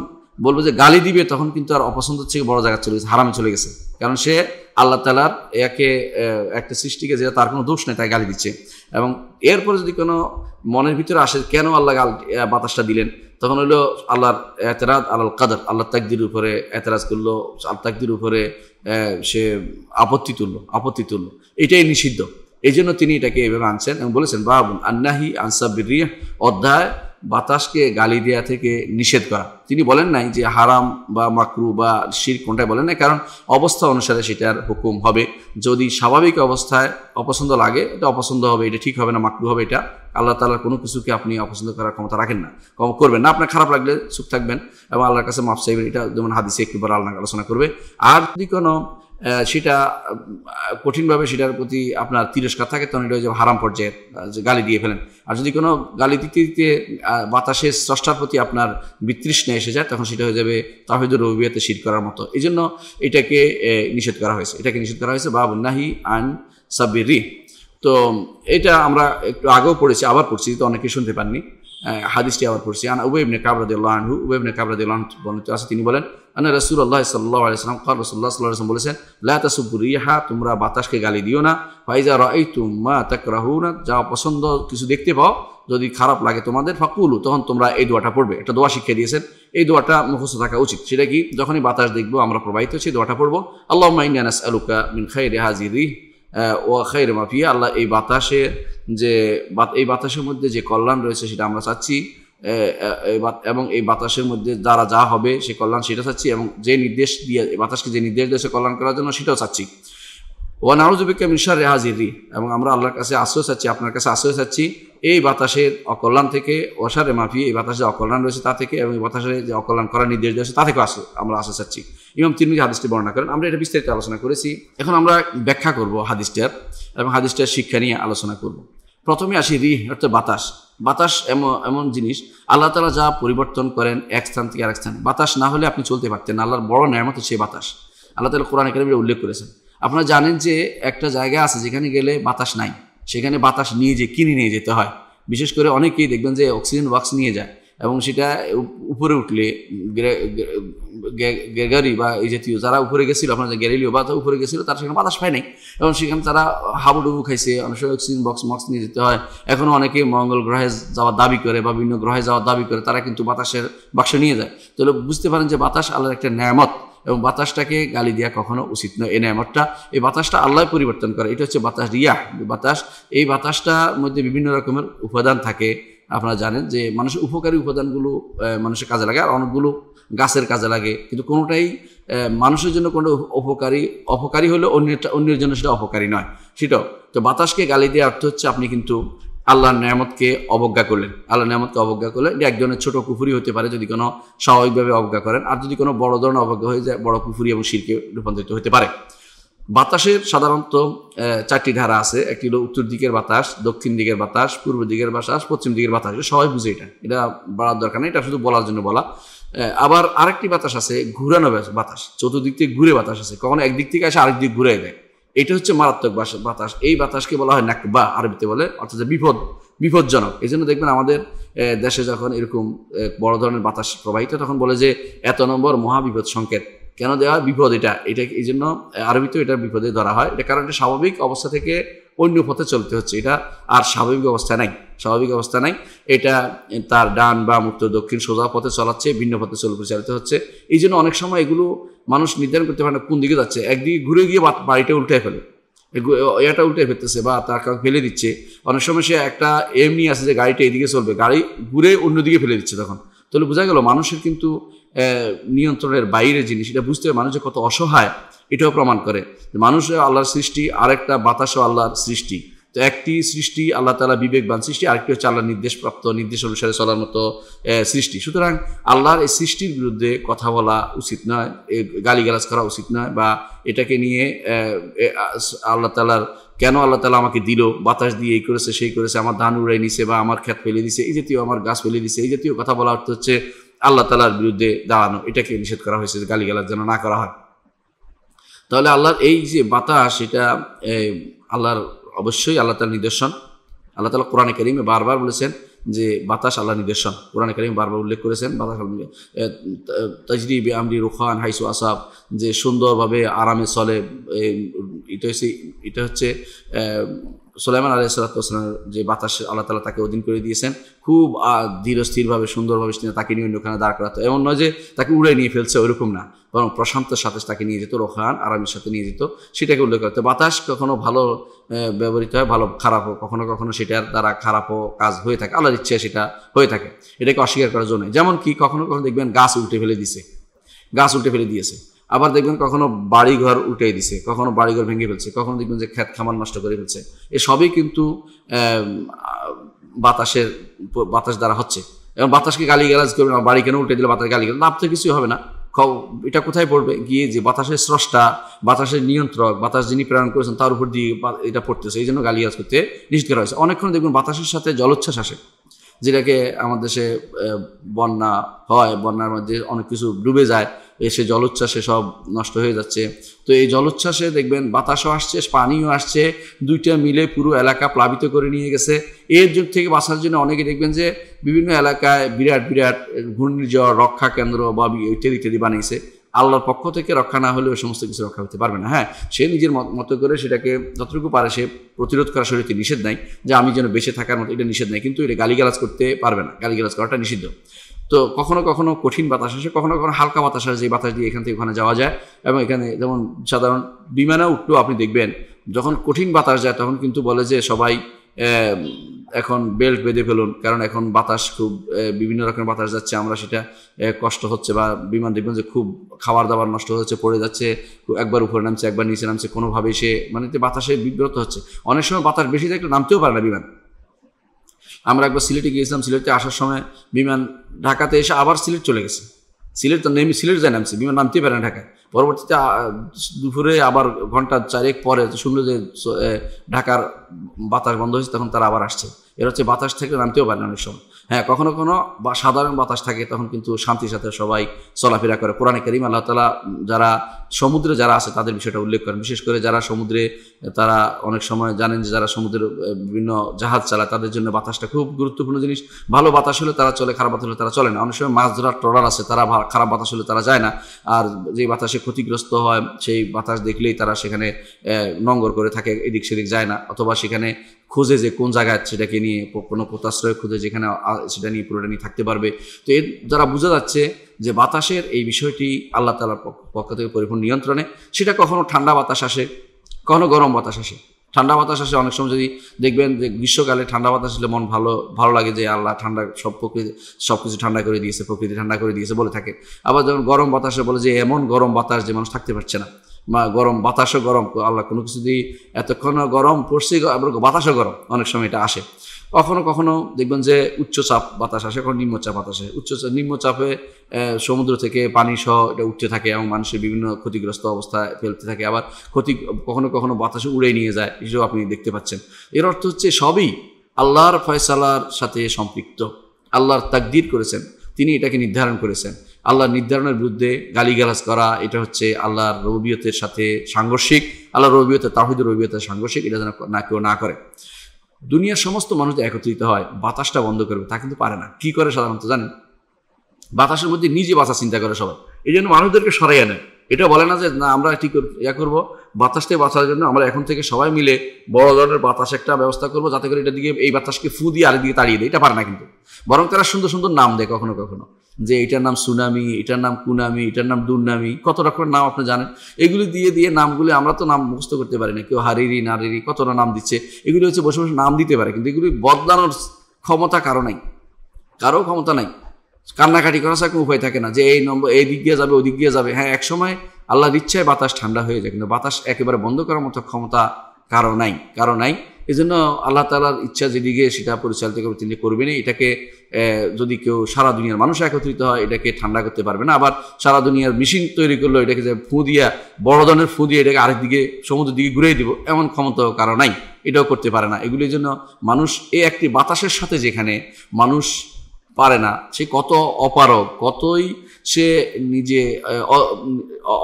বলবো যে গালি দিবে তখন কিন্তু আর অপছন্দ থেকে বড় জায়গা চলে গেছে হারামে চলে গেছে কারণ সে আল্লাহ তালার একে একটা সৃষ্টিকে যে তার কোনো দোষ নেই তাই গালি দিচ্ছে এবং এরপর যদি কোনো মনের ভিতরে আসে কেন আল্লাহ গাল বাতাসটা দিলেন তখন হলো আল্লাহর এতরাজ আল্লাহ কাদার আল্লাহ তাকদির উপরে এতরাজ করলো আল্লাহ তাকদির উপরে সে আপত্তি তুললো আপত্তি তুললো এটাই নিষিদ্ধ এই জন্য তিনি এটাকে এভাবে আনছেন এবং বলেছেন বাবুন আন্নাহি আনসাবির অধ্যায় বাতাসকে গালি দেওয়া থেকে নিষেধ করা তিনি বলেন নাই যে হারাম বা মাকরু বা শির কোনটাই বলেন নাই কারণ অবস্থা অনুসারে সেটার হুকুম হবে যদি স্বাভাবিক অবস্থায় অপছন্দ লাগে এটা অপছন্দ হবে এটা ঠিক হবে না মাকরু হবে এটা আল্লাহ তালার কোনো কিছুকে আপনি অপছন্দ করার ক্ষমতা রাখেন না কম করবেন না আপনার খারাপ লাগলে সুখ থাকবেন এবং আল্লাহর কাছে মাপ চাইবেন এটা যেমন হাদিসে একটু আল্লাহ আলোচনা করবে আর যদি কোনো সেটা কঠিনভাবে সেটার প্রতি আপনার তিরস্কার থাকে তখন এটা যে হারাম পর্যায়ে গালি দিয়ে ফেলেন আর যদি কোনো গালি দিতে দিতে বাতাসে স্রষ্টার প্রতি আপনার বিতৃষ্ণা এসে যায় তখন সেটা হয়ে যাবে তাহিদুর রবিয়াতে শির করার মতো এই জন্য এটাকে নিষেধ করা হয়েছে এটাকে নিষেধ করা হয়েছে বা নাহি আন রি তো এটা আমরা একটু আগেও পড়েছি আবার পড়ছি তো অনেকে শুনতে পাননি হাদিসটি আবার পড়ছি আনা উবেবনে কাবরাদিল্লাহ আনহু উবেবনে কাবরাদিল্লাহ বর্ণিত আছে তিনি বলেন আনা রসুল্লাহ সাল্লাহ আলাইসালাম কাল রসুল্লাহ সাল্লাহ আসলাম বলেছেন লাহতাসুবরিহা তোমরা বাতাসকে গালি দিও না ফাইজা রাই তুমা তাক রাহু না যা পছন্দ কিছু দেখতে পাও যদি খারাপ লাগে তোমাদের ফাকুলু তখন তোমরা এই দোয়াটা পড়বে একটা দোয়া শিক্ষা দিয়েছেন এই দোয়াটা মুখস্থ থাকা উচিত সেটা কি যখনই বাতাস দেখবো আমরা প্রবাহিত হচ্ছি দোয়াটা পড়বো আল্লাহ মাইনাস আলুকা মিন খাই রিহ ও খৈর মাফিয়া আল্লাহ এই বাতাসে যে এই বাতাসের মধ্যে যে কল্যাণ রয়েছে সেটা আমরা চাচ্ছি এবং এই বাতাসের মধ্যে যারা যা হবে সে কল্যাণ সেটা চাচ্ছি এবং যে নির্দেশ দিয়ে বাতাসকে যে নির্দেশ দিয়েছে কল্যাণ করার জন্য সেটাও চাচ্ছি ওয়ান আউজুবিকা মিশার রেহাজিরি এবং আমরা আল্লাহর কাছে আশ্রয় চাচ্ছি আপনার কাছে আশ্রয় চাচ্ছি এই বাতাসের অকল্যাণ থেকে অসারে মাফি এই বাতাসে অকল্যাণ রয়েছে তা থেকে এবং বাতাসে যে অকল্যাণ করার নির্দেশ দেওয়া তা থেকে আসে আমরা আশা চাচ্ছি ইমাম তিনি হাদিসটি বর্ণনা করেন আমরা এটা বিস্তারিত আলোচনা করেছি এখন আমরা ব্যাখ্যা করব হাদিসটার এবং হাদিসটার শিক্ষা নিয়ে আলোচনা করব প্রথমে আসি রি অর্থাৎ বাতাস বাতাস এমন এমন জিনিস আল্লাহ তালা যা পরিবর্তন করেন এক স্থান থেকে আরেক স্থান বাতাস না হলে আপনি চলতে পারতেন আল্লাহর বড় মতো সেই বাতাস আল্লাহ তালা কোরআন একাডেমি উল্লেখ করেছেন আপনারা জানেন যে একটা জায়গা আছে যেখানে গেলে বাতাস নাই সেখানে বাতাস নিয়ে যে কিনে নিয়ে যেতে হয় বিশেষ করে অনেকেই দেখবেন যে অক্সিজেন বক্স নিয়ে যায় এবং সেটা উপরে উঠলে গ্যাগারি বা এই জাতীয় যারা উপরে গেছিল আপনার যে বা বা উপরে গেছিল তারা সেখানে বাতাস পায় নাই এবং সেখানে তারা হাবুডুবু খাইছে অনেক সময় অক্সিজেন বক্স মক্স নিয়ে যেতে হয় এখনও অনেকে মঙ্গল গ্রহে যাওয়ার দাবি করে বা বিভিন্ন গ্রহে যাওয়ার দাবি করে তারা কিন্তু বাতাসের বাক্স নিয়ে যায় তাহলে বুঝতে পারেন যে বাতাস আলাদা একটা ন্যামত এবং বাতাসটাকে গালি দেওয়া কখনো উচিত নয় এই নেয়ামতটা এই বাতাসটা আল্লাহ পরিবর্তন করে এটা হচ্ছে বাতাস রিয়া বাতাস এই বাতাসটার মধ্যে বিভিন্ন রকমের উপাদান থাকে আপনারা জানেন যে মানুষের উপকারী উপাদানগুলো মানুষের কাজে লাগে আর অনেকগুলো গাছের কাজে লাগে কিন্তু কোনোটাই মানুষের জন্য কোনো উপকারী অপকারী হলে অন্যের অন্যের জন্য সেটা অপকারী নয় সেটাও তো বাতাসকে গালি দেওয়ার অর্থ হচ্ছে আপনি কিন্তু আল্লাহর নিয়ামতকে অবজ্ঞা করলেন আল্লাহ নিয়ামতকে অবজ্ঞা করলেন এটা এক ধরনের ছোটো কুফুরি হতে পারে যদি কোনো স্বাভাবিকভাবে অবজ্ঞা করেন আর যদি কোনো বড় ধরনের অবজ্ঞা হয়ে যায় বড় কুফুরি এবং শিরকে রূপান্তরিত হতে পারে বাতাসের সাধারণত চারটি ধারা আছে একটি হলো উত্তর দিকের বাতাস দক্ষিণ দিকের বাতাস পূর্ব দিকের বাতাস পশ্চিম দিকের বাতাস এটা সবাই বুঝে এটা এটা বাড়ার দরকার নেই এটা শুধু বলার জন্য বলা আবার আরেকটি বাতাস আছে ঘুরানো বাতাস চতুর্দিক থেকে ঘুরে বাতাস আছে কখনো একদিক থেকে আসে আরেক দিক ঘুরে দেয় এটা হচ্ছে মারাত্মক বাতাস এই বাতাসকে বলা হয় নাকবা আরবিতে বলে অর্থাৎ বিপদ বিপজ্জনক এই জন্য দেখবেন আমাদের দেশে যখন এরকম বড় ধরনের বাতাস প্রবাহিত তখন বলে যে এত নম্বর মহাবিপদ সংকেত কেন দেওয়া বিপদ এটা এটা এই জন্য আরবিতেও এটা বিপদে ধরা হয় এটা কারণ এটা স্বাভাবিক অবস্থা থেকে অন্য পথে চলতে হচ্ছে এটা আর স্বাভাবিক অবস্থা নাই স্বাভাবিক অবস্থা নাই এটা তার ডান বা উত্তর দক্ষিণ সোজা পথে চলাচ্ছে ভিন্ন পথে চল পরিচালিত হচ্ছে এই জন্য অনেক সময় এগুলো মানুষ নির্ধারণ করতে পারে না কোন দিকে যাচ্ছে একদিকে ঘুরে গিয়ে বাড়িটা উল্টে ফেলে এটা উল্টে ফেলতেছে বা তার ফেলে দিচ্ছে অনেক সময় সে একটা এম নিয়ে আসে যে গাড়িটা এদিকে চলবে গাড়ি ঘুরে অন্যদিকে ফেলে দিচ্ছে তখন তাহলে বোঝা গেল মানুষের কিন্তু নিয়ন্ত্রণের বাইরে জিনিস এটা বুঝতে হবে মানুষের কত অসহায় এটাও প্রমাণ করে মানুষের আল্লাহর সৃষ্টি আরেকটা বাতাসও আল্লাহর সৃষ্টি তো একটি সৃষ্টি আল্লাহ তালা বিবেকবান সৃষ্টি আরেকটি হচ্ছে আল্লাহ নির্দেশপ্রাপ্ত নির্দেশ অনুসারে চলার মতো সৃষ্টি সুতরাং আল্লাহর এই সৃষ্টির বিরুদ্ধে কথা বলা উচিত নয় গালিগালাজ করা উচিত নয় বা এটাকে নিয়ে আল্লাহ তালার কেন আল্লাহ তালা আমাকে দিল বাতাস দিয়ে এই করেছে সেই করেছে আমার ধান উড়াই নিছে বা আমার ক্ষেত ফেলে দিছে এই জাতীয় আমার গাছ ফেলে দিছে এই জাতীয় কথা বলা অর্থ হচ্ছে আল্লাহ তালার বিরুদ্ধে দাঁড়ানো এটাকে নিষেধ করা হয়েছে যে গালিগালাজ যেন না করা হয় তাহলে আল্লাহর এই যে বাতাস এটা আল্লাহর অবশ্যই আল্লাহ তালার নিদর্শন আল্লাহ তালা কোরআনে করিমে বারবার বলেছেন যে বাতাস আল্লাহ নিদর্শন কোরআনে কারিম বারবার উল্লেখ করেছেন বাতাস তাজরিব আমরি রুখান হাইসু আসাব যে সুন্দরভাবে আরামে চলে এটা হচ্ছে এটা হচ্ছে সোলাইমান আলী সাল্লাতামের যে বাতাস আল্লাহ তালা তাকে অধীন করে দিয়েছেন খুব দৃঢ়স্থিরভাবে স্থিরভাবে সুন্দরভাবে তাকে নিয়ে অন্যখানে দাঁড় করাতো এমন নয় যে তাকে উড়ে নিয়ে ফেলছে ওইরকম না বরং প্রশান্তের সাথে তাকে নিয়ে যেত রোহান আরামের সাথে নিয়ে যেত সেটাকে উল্লেখ করতো বাতাস কখনো ভালো ব্যবহৃত হয় ভালো খারাপও কখনো কখনো সেটার দ্বারা খারাপও কাজ হয়ে থাকে আল্লাহর ইচ্ছে সেটা হয়ে থাকে এটাকে অস্বীকার করার জন্য যেমন কি কখনো কখনো দেখবেন গাছ উল্টে ফেলে দিছে গাছ উল্টে ফেলে দিয়েছে আবার দেখবেন কখনো বাড়িঘর উল্টাই দিছে কখনো বাড়িঘর ভেঙে ফেলছে কখনো দেখবেন যে খ্যাত খামার নষ্ট করে ফেলছে এসবই কিন্তু বাতাসের বাতাস দ্বারা হচ্ছে এবং বাতাসকে গালি গালাজ করবে না বাড়ি কেন উল্টে দিলে বাতাস গালি লাভ তো কিছুই হবে না এটা কোথায় পড়বে গিয়ে যে বাতাসের স্রষ্টা বাতাসের নিয়ন্ত্রক বাতাস যিনি প্রেরণ করেছেন তার উপর দিয়ে এটা পড়তেছে এই জন্য গালিগাজ করতে নিষেধ করা হয়েছে অনেকক্ষণ দেখবেন বাতাসের সাথে জলোচ্ছ্বাস আসে যেটাকে আমাদের দেশে বন্যা হয় বন্যার মধ্যে অনেক কিছু ডুবে যায় এসে জলোচ্ছ্বাসে সব নষ্ট হয়ে যাচ্ছে তো এই জলোচ্ছ্বাসে দেখবেন বাতাসও আসছে পানিও আসছে দুইটা মিলে পুরো এলাকা প্লাবিত করে নিয়ে গেছে এর জন্য থেকে বাঁচার জন্য অনেকে দেখবেন যে বিভিন্ন এলাকায় বিরাট বিরাট ঘূর্ণিঝড় রক্ষা কেন্দ্র বা ইত্যাদি ইত্যাদি বানিয়েছে আল্লাহর পক্ষ থেকে রক্ষা না হলে ওই সমস্ত কিছু রক্ষা হতে পারবে না হ্যাঁ সে নিজের মতো করে সেটাকে যতটুকু পারে সে প্রতিরোধ করার শরীরতে নিষেধ নাই যে আমি যেন বেঁচে থাকার মতো এটা নিষেধ নাই কিন্তু এটা গালিগালাজ করতে পারবে না গালিগালাজ করাটা নিষিদ্ধ তো কখনো কখনো কঠিন বাতাস আসে কখনো কখনো হালকা বাতাস আসে যে বাতাস দিয়ে এখান থেকে ওখানে যাওয়া যায় এবং এখানে যেমন সাধারণ বিমানে উঠলেও আপনি দেখবেন যখন কঠিন বাতাস যায় তখন কিন্তু বলে যে সবাই এখন বেল্ট বেঁধে ফেলুন কারণ এখন বাতাস খুব বিভিন্ন রকমের বাতাস যাচ্ছে আমরা সেটা কষ্ট হচ্ছে বা বিমান দেখবেন যে খুব খাবার দাবার নষ্ট হচ্ছে পড়ে যাচ্ছে একবার উপরে নামছে একবার নিচে নামছে কোনোভাবেই সে মানে বাতাসে বিব্রত হচ্ছে অনেক সময় বাতাস বেশি থাকলে নামতেও পারে না বিমান আমরা একবার সিলেটে গিয়েছিলাম সিলেটে আসার সময় বিমান ঢাকাতে এসে আবার সিলেট চলে গেছে সিলেট তো নেমে সিলেট যায় নামছে বিমান নামতেই পারে না ঢাকায় পরবর্তীতে দুপুরে আবার ঘন্টা চারেক পরে শুনলো যে ঢাকার বাতাস বন্ধ হয়েছে তখন তারা আবার আসছে এর হচ্ছে বাতাস থেকে নামতেও পারে অনেক সময় হ্যাঁ কখনো কখনো বা সাধারণ বাতাস থাকে তখন কিন্তু শান্তির সাথে সবাই চলাফেরা করে কোরআনে করিম আল্লাহ তালা যারা সমুদ্রে যারা আছে তাদের বিষয়টা উল্লেখ করেন বিশেষ করে যারা সমুদ্রে তারা অনেক সময় জানেন যে যারা সমুদ্রের বিভিন্ন জাহাজ চালায় তাদের জন্য বাতাসটা খুব গুরুত্বপূর্ণ জিনিস ভালো বাতাস হলে তারা চলে খারাপ বাতাস হলে তারা চলে না অনেক সময় মাছ ধরার ট্রলার আছে তারা খারাপ বাতাস হলে তারা যায় না আর যে বাতাসে ক্ষতিগ্রস্ত হয় সেই বাতাস দেখলেই তারা সেখানে নঙ্গর করে থাকে এদিক সেদিক যায় না অথবা সেখানে খোঁজে যে কোন জায়গায় সেটাকে নিয়ে কোনো পোতাশ্রয় খুঁজে যেখানে সেটা নিয়ে পুরোটা নিয়ে থাকতে পারবে তো এর দ্বারা বোঝা যাচ্ছে যে বাতাসের এই বিষয়টি আল্লাহ তালার পক্ষ থেকে পরিপূর্ণ নিয়ন্ত্রণে সেটা কখনো ঠান্ডা বাতাস আসে কখনো গরম বাতাস আসে ঠান্ডা বাতাস আসে অনেক সময় যদি দেখবেন যে গ্রীষ্মকালে ঠান্ডা বাতাস আসলে মন ভালো ভালো লাগে যে আল্লাহ ঠান্ডা সব প্রকৃতি সব কিছু ঠান্ডা করে দিয়েছে প্রকৃতি ঠান্ডা করে দিয়েছে বলে থাকে আবার যখন গরম বাতাসে বলে যে এমন গরম বাতাস যে মানুষ থাকতে পারছে না গরম বাতাসও গরম আল্লাহ কোনো কিছু দিই এতক্ষণ গরম পড়ছে বাতাসও গরম অনেক সময় এটা আসে কখনো কখনো দেখবেন যে উচ্চচাপ বাতাস আসে কখনো নিম্নচাপ বাতাসে উচ্চচাপ নিম্নচাপে সমুদ্র থেকে পানি সহ এটা উঠতে থাকে এবং মানুষের বিভিন্ন ক্ষতিগ্রস্ত অবস্থায় ফেলতে থাকে আবার ক্ষতি কখনো কখনো বাতাসে উড়ে নিয়ে যায় এসব আপনি দেখতে পাচ্ছেন এর অর্থ হচ্ছে সবই আল্লাহর ফয়সালার সাথে সম্পৃক্ত আল্লাহর তাকদির করেছেন তিনি এটাকে নির্ধারণ করেছেন আল্লাহ নির্ধারণের বিরুদ্ধে গালিগালাজ করা এটা হচ্ছে আল্লাহর রবিয়তের সাথে সাংঘর্ষিক আল্লাহ রবিয়তে তাহিদ রবিয়তের সাংঘর্ষিক এটা যেন না কেউ না করে দুনিয়ার সমস্ত মানুষ একত্রিত হয় বাতাসটা বন্ধ করবে তা কিন্তু পারে না কি করে সাধারণত জানেন বাতাসের মধ্যে নিজে বাঁচা চিন্তা করে সবাই এই জন্য মানুষদেরকে সরাইয়া নেয় এটা বলে না যে না আমরা ঠিক ইয়া করবো বাতাস থেকে বাঁচার জন্য আমরা এখন থেকে সবাই মিলে বড় ধরনের বাতাস একটা ব্যবস্থা করবো যাতে করে এটা দিকে এই বাতাসকে ফু দিয়ে আরেক দিকে তাড়িয়ে দেয় এটা পারে না কিন্তু বরং তারা সুন্দর সুন্দর নাম দেয় কখনো কখনো যে এটার নাম সুনামি এটার নাম কুনামি এটার নাম দুর্নামি কত রকমের নাম আপনি জানেন এগুলি দিয়ে দিয়ে নামগুলি আমরা তো নাম মুখস্থ করতে পারি না কেউ হারিরি নারিরি কতটা নাম দিচ্ছে এগুলি হচ্ছে বসে বসে নাম দিতে পারে কিন্তু এগুলি বদলানোর ক্ষমতা কারো নাই কারো ক্ষমতা নাই কান্নাকাটি করা ছাড়া কোনো উপায় থাকে না যে এই নম্বর এই দিক দিয়ে যাবে ওই দিক দিয়ে যাবে হ্যাঁ একসময় আল্লাহর ইচ্ছায় বাতাস ঠান্ডা হয়ে যায় কিন্তু বাতাস একেবারে বন্ধ করার মতো ক্ষমতা কারো নাই কারো নাই জন্য আল্লাহ তালার ইচ্ছা যেদিকে সেটা পরিচালিত করবে তিনি করবেনি এটাকে যদি কেউ সারা দুনিয়ার মানুষ একত্রিত হয় এটাকে ঠান্ডা করতে পারবে না আবার সারা দুনিয়ার মেশিন তৈরি করলো এটাকে যে ফু দিয়া বড় ধরনের ফু দিয়ে এটাকে আরেক দিকে সমুদ্রের দিকে ঘুরিয়ে দিব এমন ক্ষমতা কারো নাই এটাও করতে পারে না এগুলির জন্য মানুষ এই একটি বাতাসের সাথে যেখানে মানুষ পারে না সে কত অপারক কতই সে নিজে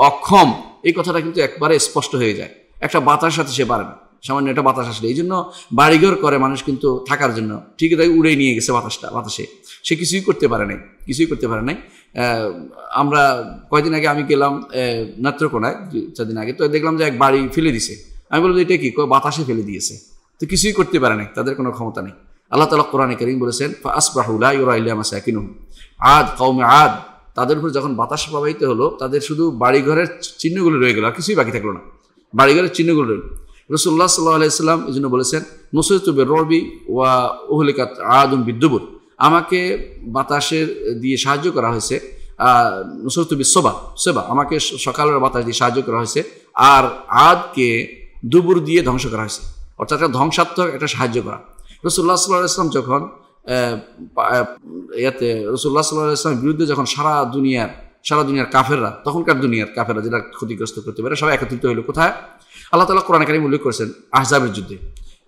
অক্ষম এই কথাটা কিন্তু একবারে স্পষ্ট হয়ে যায় একটা বাতাসের সাথে সে পারে না সামান্য একটা বাতাস আসলে এই জন্য বাড়িঘর করে মানুষ কিন্তু থাকার জন্য ঠিকই তাই উড়ে নিয়ে গেছে বাতাসটা বাতাসে সে কিছুই করতে পারে নাই কিছুই করতে পারে নাই আমরা কয়দিন আগে আমি গেলাম নেত্রকোনায় চারদিন আগে তো দেখলাম যে এক বাড়ি ফেলে দিছে আমি বললাম এটা কি বাতাসে ফেলে দিয়েছে তো কিছুই করতে পারে নাই তাদের কোনো ক্ষমতা নেই আল্লাহ তালা কোরআন করিম বলেছেন আসবাহুল্লাহ আদ কৌমে আদ তাদের উপর যখন বাতাস প্রবাহিত হলো তাদের শুধু বাড়িঘরের চিহ্নগুলো রয়ে গেলো আর কিছুই বাকি থাকলো না বাড়িঘরের চিহ্নগুলো রইল রসুল্লাহ সাল্লাহ আলাইসাল্লাম এই জন্য বলেছেন নুসরতুবে রবি ওয়া ওহলিকাত আদম বিদ্যুবুর আমাকে বাতাসের দিয়ে সাহায্য করা হয়েছে নুসরতুবি সোবা সোবা আমাকে সকালের বাতাস দিয়ে সাহায্য করা হয়েছে আর আদকে দুবুর দিয়ে ধ্বংস করা হয়েছে অর্থাৎ একটা ধ্বংসাত্মক একটা সাহায্য করা রসুল্লাহ সাল্লাহ ইসলাম যখন ইয়াতে রসুল্লাহ সাল্লাহ ইসলামের বিরুদ্ধে যখন সারা দুনিয়ার সারা দুনিয়ার কাফেররা তখনকার দুনিয়ার কাফেররা যেটা ক্ষতিগ্রস্ত করতে পারে সবাই একত্রিত হইলো কোথায় আল্লাহ তালা কোরআন কারিম উল্লেখ করেছেন আহজাবের যুদ্ধে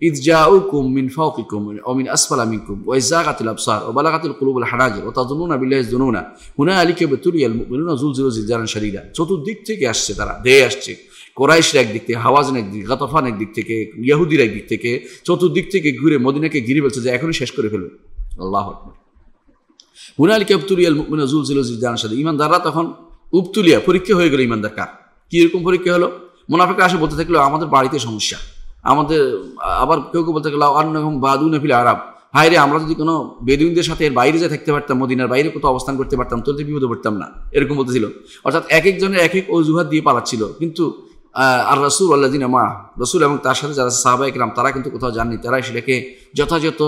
ইদজাউকুম মিন ফাউকিকুম ও মিন আসফালা মিনকুম ওয়া ইজাগাতিল আবসার ওয়া বালাগাতিল কুলুবুল হানাজির ওয়া তাযুনুনা বিল্লাহি যুনুনা হুনালিকা জুল মুমিনুনা জুলজিলু জিলজালান শাদীদা চতুর্দিক থেকে আসছে তারা দেহে আসছে কোরাইশের একদিক থেকে হাওয়াজের একদিক গাতাফান একদিক থেকে ইয়াহুদির একদিক থেকে চতুর্দিক থেকে ঘুরে মদিনাকে ঘিরে ফেলছে যে এখনই শেষ করে ফেলবে আল্লাহ আকবার হুনালিকা বিতুলিয়াল জুল জুলজিলু জিলজালান শাদীদা ইমানদাররা তখন উবতুলিয়া পরীক্ষা হয়ে গেল ইমানদার কার কী পরীক্ষা হলো মুনাফিকরা আসে বলতে থাকলো আমাদের বাড়িতে সমস্যা আমাদের আবার কেউ কেউ বলতে গেলো অন্য এবং বাদু নফিল আরব হায় রে আমরা যদি কোনো বেদুইনদের সাথে এর বাইরে যা থাকতে পারতাম মদিনার বাইরে কোথাও অবস্থান করতে পারতাম তোদের বিপদে পড়তাম না এরকম বলতেছিল অর্থাৎ এক একজনের এক এক অজুহাত দিয়ে পালাচ্ছিল কিন্তু আর রসুল আল্লাদিন মা রসুল এবং তার সাথে যারা সাহাবা একরাম তারা কিন্তু কোথাও যাননি তারা সেটাকে যথাযথ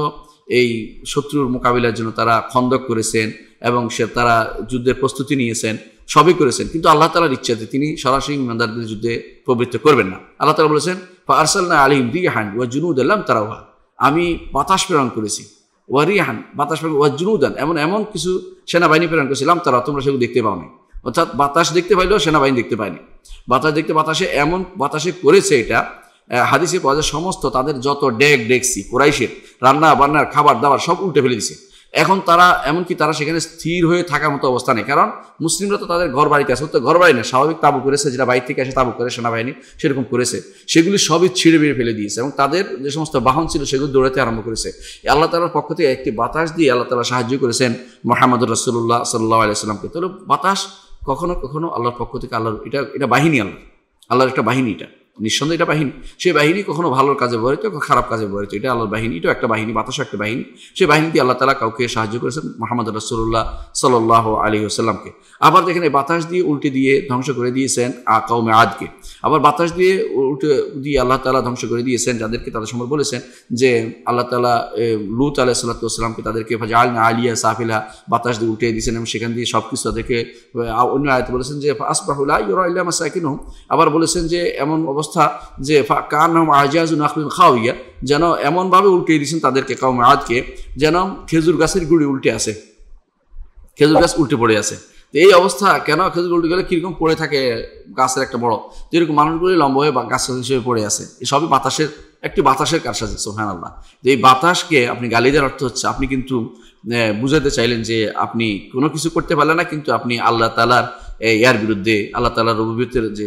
এই শত্রুর মোকাবিলার জন্য তারা খন্দক করেছেন এবং সে তারা যুদ্ধের প্রস্তুতি নিয়েছেন সবই করেছেন কিন্তু আল্লাহ তালার ইচ্ছাতে তিনি সরাসরি ইমানদারদের যুদ্ধে প্রবৃত্ত করবেন না আল্লাহ তালা বলেছেন ফারসাল্লাহ আলিম রিহান ওয়া জুনুদ আল্লাম তারাওয়া আমি বাতাস প্রেরণ করেছি ওয়া রিহান বাতাস প্রেরণ ওয়া জুনুদান এমন এমন কিছু সেনাবাহিনী প্রেরণ করেছিলাম তারা তোমরা সেগুলো দেখতে পাওনি অর্থাৎ বাতাস দেখতে পাইলেও সেনাবাহিনী দেখতে পায়নি বাতাস দেখতে বাতাসে এমন বাতাসে করেছে এটা হাদিসে পাওয়া যায় সমস্ত তাদের যত ডেক ডেকসি কোরাইশের রান্না বান্নার খাবার দাবার সব উল্টে ফেলে দিছে এখন তারা এমনকি তারা সেখানে স্থির হয়ে থাকার মতো অবস্থা নেই কারণ মুসলিমরা তো তাদের ঘর বাড়িতে আছে তো ঘর বাড়ি না স্বাভাবিক তাবু করেছে যেটা বাড়ি থেকে আসে তাবু করে সেনাবাহিনী সেরকম করেছে সেগুলি সবই ছিঁড়ে বেড়ে ফেলে দিয়েছে এবং তাদের যে সমস্ত বাহন ছিল সেগুলো দৌড়াতে আরম্ভ করেছে আল্লাহ তালার পক্ষ থেকে একটি বাতাস দিয়ে আল্লাহ তালা সাহায্য করেছেন মোহাম্মদ রসুল্লাহ সাল্লাহ আলাইসালামকে তাহলে বাতাস কখনো কখনো আল্লাহর পক্ষ থেকে আল্লাহর এটা এটা বাহিনী আল্লাহ আল্লাহর একটা বাহিনী এটা নিঃসন্দেহ এটা বাহিনী সে বাহিনী কখনো ভালোর কাজে ব্যবহৃত খারাপ কাজে ব্যবহৃত এটা আল্লাহর বাহিনী এটাও একটা বাহিনী বাতাস একটা বাহিনী সে বাহিনী দিয়ে আল্লাহ তালা কাউকে সাহায্য করেছেন মোহাম্মদ রাসুল্লাহ সাল আলী আসাল্লামকে আবার দেখেন বাতাস দিয়ে উল্টে দিয়ে ধ্বংস করে দিয়েছেন আ কৌমে আদকে আবার বাতাস দিয়ে উল্টে দিয়ে আল্লাহ তালা ধ্বংস করে দিয়েছেন যাদেরকে তাদের সময় বলেছেন যে আল্লাহ তালা লুত আলাহ সাল্লাতামকে তাদেরকে ফাজাল আলিয়া সাফিলা বাতাস দিয়ে উল্টে দিয়েছেন এবং সেখান দিয়ে সব কিছু তাদেরকে অন্য আয়ত বলেছেন যে আসবাহুল্লাহ ইউরা ইল্লা মাসাকিন আবার বলেছেন যে এমন অবস্থা অবস্থা যে কান আজাজ নাকলিন খাওয়া যেন এমনভাবে উল্টে দিয়েছেন তাদেরকে কাউ মাদকে যেন খেজুর গাছের গুড়ি উল্টে আছে খেজুর গাছ উল্টে পড়ে আছে তো এই অবস্থা কেন খেজুর উল্টে গেলে কীরকম পড়ে থাকে গাছের একটা বড় যেরকম মানুষগুলি লম্বা হয়ে গাছ হিসেবে পড়ে আছে সবই বাতাসের একটি বাতাসের কারসাজ সোহান আল্লাহ যে এই বাতাসকে আপনি গালি দেওয়ার অর্থ হচ্ছে আপনি কিন্তু বুঝাতে চাইলেন যে আপনি কোনো কিছু করতে পারলেন না কিন্তু আপনি আল্লাহ তালার ইয়ার বিরুদ্ধে আল্লাহ তালার রবিয়তের যে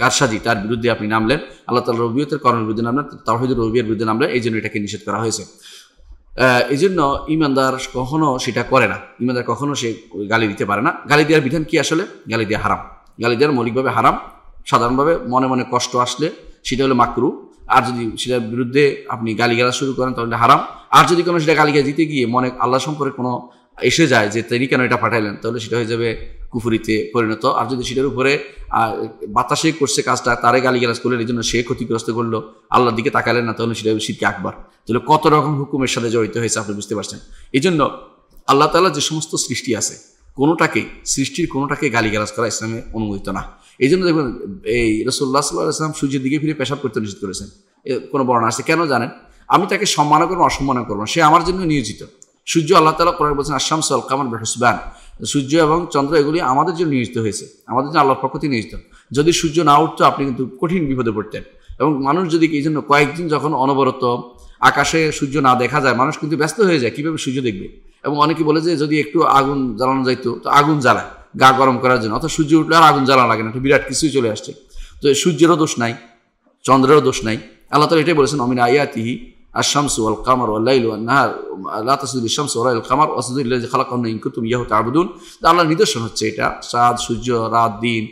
কারসাজি তার বিরুদ্ধে আপনি নামলেন আল্লাহ তালা রবিয়তের কর্মের বিরুদ্ধে নামলেন তাহিদুর রবিয়ার বিরুদ্ধে নামলেন এই জন্য এটাকে নিষেধ করা হয়েছে এই জন্য ইমানদার কখনো সেটা করে না ইমানদার কখনো সে গালি দিতে পারে না গালি দেওয়ার বিধান কি আসলে গালি দেওয়া হারাম গালি দেওয়ার মৌলিকভাবে হারাম সাধারণভাবে মনে মনে কষ্ট আসলে সেটা হলো মাকরু আর যদি সেটার বিরুদ্ধে আপনি গালিগালা শুরু করেন তাহলে হারাম আর যদি কোনো সেটা গালিগা দিতে গিয়ে মনে আল্লাহ সম্পর্কে কোনো এসে যায় যে তিনি কেন এটা পাঠাইলেন তাহলে সেটা হয়ে যাবে কুফুরিতে পরিণত আর যদি সেটার উপরে বাতাসে করছে কাজটা তারে গালি করলেন এই জন্য সে ক্ষতিগ্রস্ত করলো আল্লাহর দিকে তাকালেন না তাহলে সেটা শীতকে আকবার তাহলে কত রকম হুকুমের সাথে জড়িত হয়েছে আপনি বুঝতে পারছেন এই জন্য আল্লাহ তালা যে সমস্ত সৃষ্টি আছে কোনোটাকেই সৃষ্টির কোনোটাকে গালিগালাজ করা ইসলামে অনুমোদিত না এই জন্য দেখবেন এই রসুল্লাহ সাল্লাহাম সূর্যের দিকে ফিরে পেশাব করতে নিষেধ করেছেন কোনো বর্ণনা আছে কেন জানেন আমি তাকে সম্মান করবো অসম্মান করবো সে আমার জন্য নিয়োজিত সূর্য আল্লাহ তালা কোরআন বলছেন আসাম সাল কামার ব্যান সূর্য এবং চন্দ্র এগুলি আমাদের জন্য নিয়োজিত হয়েছে আমাদের জন্য আল্লাহর পক্ষ নিয়োজিত যদি সূর্য না উঠতো আপনি কিন্তু কঠিন বিপদে পড়তেন এবং মানুষ যদি এই জন্য কয়েকদিন যখন অনবরত আকাশে সূর্য না দেখা যায় মানুষ কিন্তু ব্যস্ত হয়ে যায় কীভাবে সূর্য দেখবে এবং অনেকে বলে যে যদি একটু আগুন জ্বালানো যাইতো তো আগুন জ্বালায় গা গরম করার জন্য অর্থাৎ সূর্য উঠলে আর আগুন জ্বালা লাগে না একটা বিরাট কিছুই চলে আসছে তো সূর্যেরও দোষ নাই চন্দ্রেরও দোষ নাই আল্লাহ তালা এটাই বলেছেন অমিন আয়াতিহি আশামসু আল কামার আল্লাইল নাহার আল্লাহ তাসুদ শামসু আল্লাহ কামার খালা খালাকাম ইনকু তুমি ইয়াহু তাবুদুন আল্লাহ নিদর্শন হচ্ছে এটা চাঁদ সূর্য রাত দিন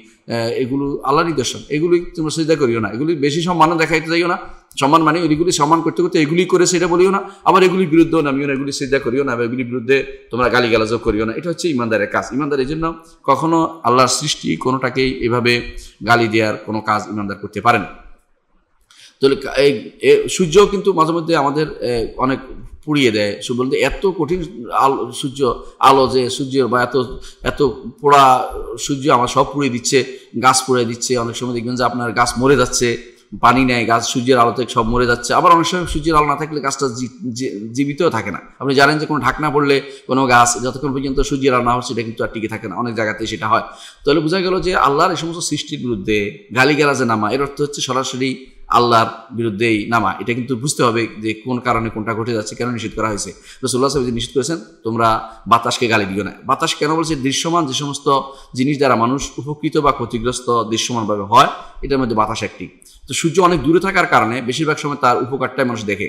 এগুলো আল্লাহ নিদর্শন এগুলি তোমরা চিন্তা করিও না এগুলি বেশি সম্মান দেখাইতে যাইও না সম্মান মানে এগুলি সম্মান করতে করতে এগুলি করে সেটা বলিও না আবার এগুলির বিরুদ্ধেও নামিও না এগুলি সেদ্ধা করিও না এগুলির বিরুদ্ধে তোমরা গালিগালাজও করিও না এটা হচ্ছে ইমানদারের কাজ ইমানদার এই জন্য কখনো আল্লাহর সৃষ্টি কোনোটাকেই এভাবে গালি দেওয়ার কোনো কাজ ইমানদার করতে পারেন তো এই সূর্য কিন্তু মাঝে মধ্যে আমাদের অনেক পুড়িয়ে দেয় বলতে এত কঠিন আলো সূর্য আলো যে সূর্যের বা এত এত পোড়া সূর্য আমার সব পুড়িয়ে দিচ্ছে গাছ পুড়িয়ে দিচ্ছে অনেক সময় দেখবেন যে আপনার গাছ মরে যাচ্ছে পানি নেয় গাছ সূর্যের আলোতে সব মরে যাচ্ছে আবার অনেক সময় সূর্যের আলো না থাকলে গাছটা জীবিতও থাকে না আপনি জানেন যে কোনো ঢাকনা পড়লে কোনো গাছ যতক্ষণ পর্যন্ত সূর্যের আলো না হচ্ছে সেটা কিন্তু আর টিকে থাকে না অনেক জায়গাতে সেটা হয় তাহলে বোঝা গেল যে আল্লাহর এই সমস্ত সৃষ্টির বিরুদ্ধে গালিগালাজে নামা এর অর্থ হচ্ছে সরাসরি আল্লাহর বিরুদ্ধেই নামা এটা কিন্তু বুঝতে হবে যে কোন কারণে কোনটা ঘটে যাচ্ছে কেন নিষেধ করা হয়েছে রসুল্লাহ সাহেব নিষেধ করেছেন তোমরা বাতাসকে গালি দিও না বাতাস কেন বলছে দৃশ্যমান যে সমস্ত জিনিস দ্বারা মানুষ উপকৃত বা ক্ষতিগ্রস্ত দৃশ্যমানভাবে হয় এটার মধ্যে বাতাস একটি তো সূর্য অনেক দূরে থাকার কারণে বেশিরভাগ সময় তার উপকারটাই মানুষ দেখে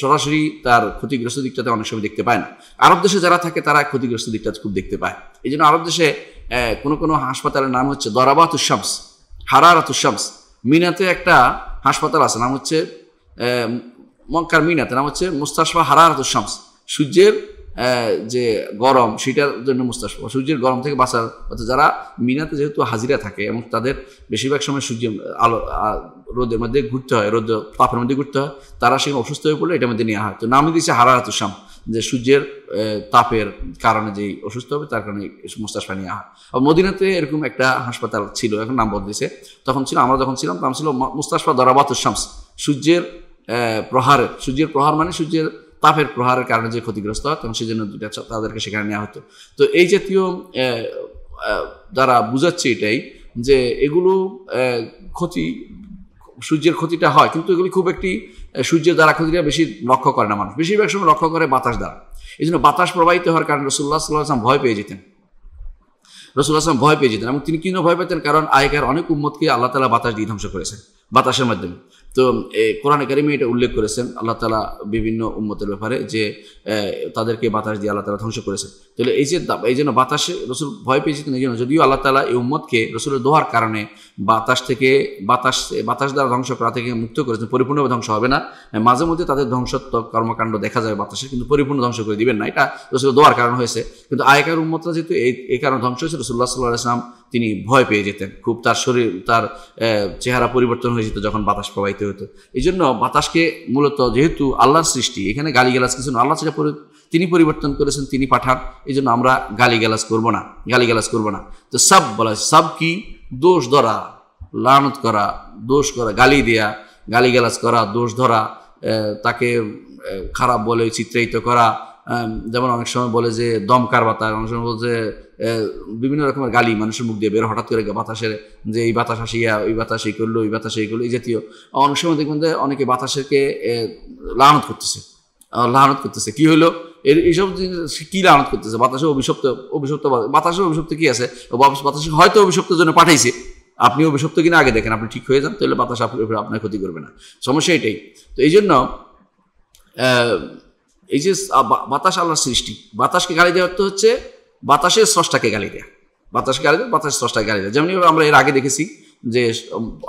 সরাসরি তার ক্ষতিগ্রস্ত দিকটাতে অনেক সময় দেখতে পায় না আরব দেশে যারা থাকে তারা ক্ষতিগ্রস্ত দিকটা খুব দেখতে পায় এই জন্য আরব দেশে কোনো কোনো হাসপাতালের নাম হচ্ছে দরাবাতুসামস উশামস হারারাত মিনাতে একটা হাসপাতাল আছে নাম হচ্ছে মক্কার মিনাতে নাম হচ্ছে মুস্তাসফা হারাহাতুর সূর্যের যে গরম সেটার জন্য মুস্তাসফা সূর্যের গরম থেকে বাঁচার অর্থাৎ যারা মিনাতে যেহেতু হাজিরা থাকে এবং তাদের বেশিরভাগ সময় সূর্য আলো রোদের মধ্যে ঘুরতে হয় রোদ তাপের মধ্যে ঘুরতে হয় তারা সেখানে অসুস্থ হয়ে পড়লে এটার মধ্যে নেওয়া হয় তো নাম দিয়েছে হারাহাতুর যে সূর্যের তাপের কারণে যে অসুস্থ হবে তার কারণে পানি নেওয়া হয় মদিনাতে এরকম একটা হাসপাতাল ছিল এখন নাম বদলেছে তখন ছিল আমরা যখন ছিলাম নাম ছিল মুস্তাশফা দরাবাত শামস সূর্যের প্রহারের সূর্যের প্রহার মানে সূর্যের তাপের প্রহারের কারণে যে ক্ষতিগ্রস্ত হয় তখন সেজন্য দুটা তাদেরকে সেখানে নেওয়া হতো তো এই জাতীয় দ্বারা বুঝাচ্ছে এটাই যে এগুলো ক্ষতি সূর্যের ক্ষতিটা হয় কিন্তু এগুলি খুব একটি সূর্যের দ্বারা ক্ষতিটা বেশি লক্ষ্য করে না মানুষ বেশিরভাগ সময় লক্ষ্য করে বাতাস দ্বারা এই জন্য বাতাস প্রবাহিত হওয়ার কারণে রসুল্লাহ সাল্লাহ আসলাম ভয় পেয়ে যেতেন রসুল্লাহ আসলাম ভয় পেয়ে যেতেন এবং তিনি কিন্তু ভয় পেতেন কারণ আগেকার অনেক উম্মতকে আল্লাহ তালা বাতাস দিয়ে ধ্বংস করেছেন বাতাসের মাধ্যমে তো কোরআন একাডেমি এটা উল্লেখ করেছেন আল্লাহ তালা বিভিন্ন উন্মতের ব্যাপারে যে তাদেরকে বাতাস দিয়ে আল্লাহ তালা ধ্বংস করেছেন তাহলে এই যে এই জন্য বাতাসে রসুল ভয় পেয়েছিলেন এই জন্য যদিও আল্লাহ তালা এই উম্মতকে রসুলের দোহার কারণে বাতাস থেকে বাতাস বাতাস দ্বারা ধ্বংস করা থেকে মুক্ত করেছেন পরিপূর্ণভাবে ধ্বংস হবে না মাঝে মধ্যে তাদের ধ্বংসাত্মক কর্মকাণ্ড দেখা যাবে বাতাসে কিন্তু পরিপূর্ণ ধ্বংস করে দিবেন না এটা রসুলের দোয়ার কারণ হয়েছে কিন্তু আয়কার উন্মতরা যেহেতু এই এই কারণে ধ্বংস হয়েছে রসুল্লাহ সাল্লাহ আসলাম তিনি ভয় পেয়ে যেতেন খুব তার শরীর তার চেহারা পরিবর্তন হয়ে যেত যখন বাতাস প্রবাহিত হতো এই জন্য বাতাসকে মূলত যেহেতু আল্লাহর সৃষ্টি এখানে গালিগালাজ কিছু আল্লাহ সেটা তিনি পরিবর্তন করেছেন তিনি পাঠান এই জন্য আমরা গালিগালাজ করব না গালিগালাজ করব না তো সব বলা সব কি দোষ ধরা লানত করা দোষ করা গালি দেয়া গালিগালাজ করা দোষ ধরা তাকে খারাপ বলে চিত্রায়িত করা যেমন অনেক সময় বলে যে দমকার বাতাস অনেক সময় বলে যে বিভিন্ন রকমের গালি মানুষের মুখ দিয়ে বের হঠাৎ করে বাতাসের যে এই বাতাস আসিয়া ওই বাতাস এই করলো ওই বাতাস এই করলো এই জাতীয় অনেক সময় দেখবেন যে অনেকে বাতাসেরকে লানত করতেছে লানত করতেছে কি হলো এর এইসব জিনিস কী লানত করতেছে বাতাসে অভিশপ্ত অভিশপ্ত বাতাসে অভিশপ্ত কী আছে বাতাসে হয়তো অভিশপ্তের জন্য পাঠাইছে আপনি অভিশপ্ত কিনা আগে দেখেন আপনি ঠিক হয়ে যান তাহলে বাতাস আপনার ক্ষতি করবে না সমস্যা এটাই তো এই জন্য এই যে বাতাস আল্লাহর সৃষ্টি বাতাসকে গালি দেওয়ার অর্থ হচ্ছে বাতাসের স্রষ্টাকে গালি দেয়া বাতাসকে গালি দেওয়া বাতাসের স্রষ্টাকে গালি দেওয়া যেমন আমরা এর আগে দেখেছি যে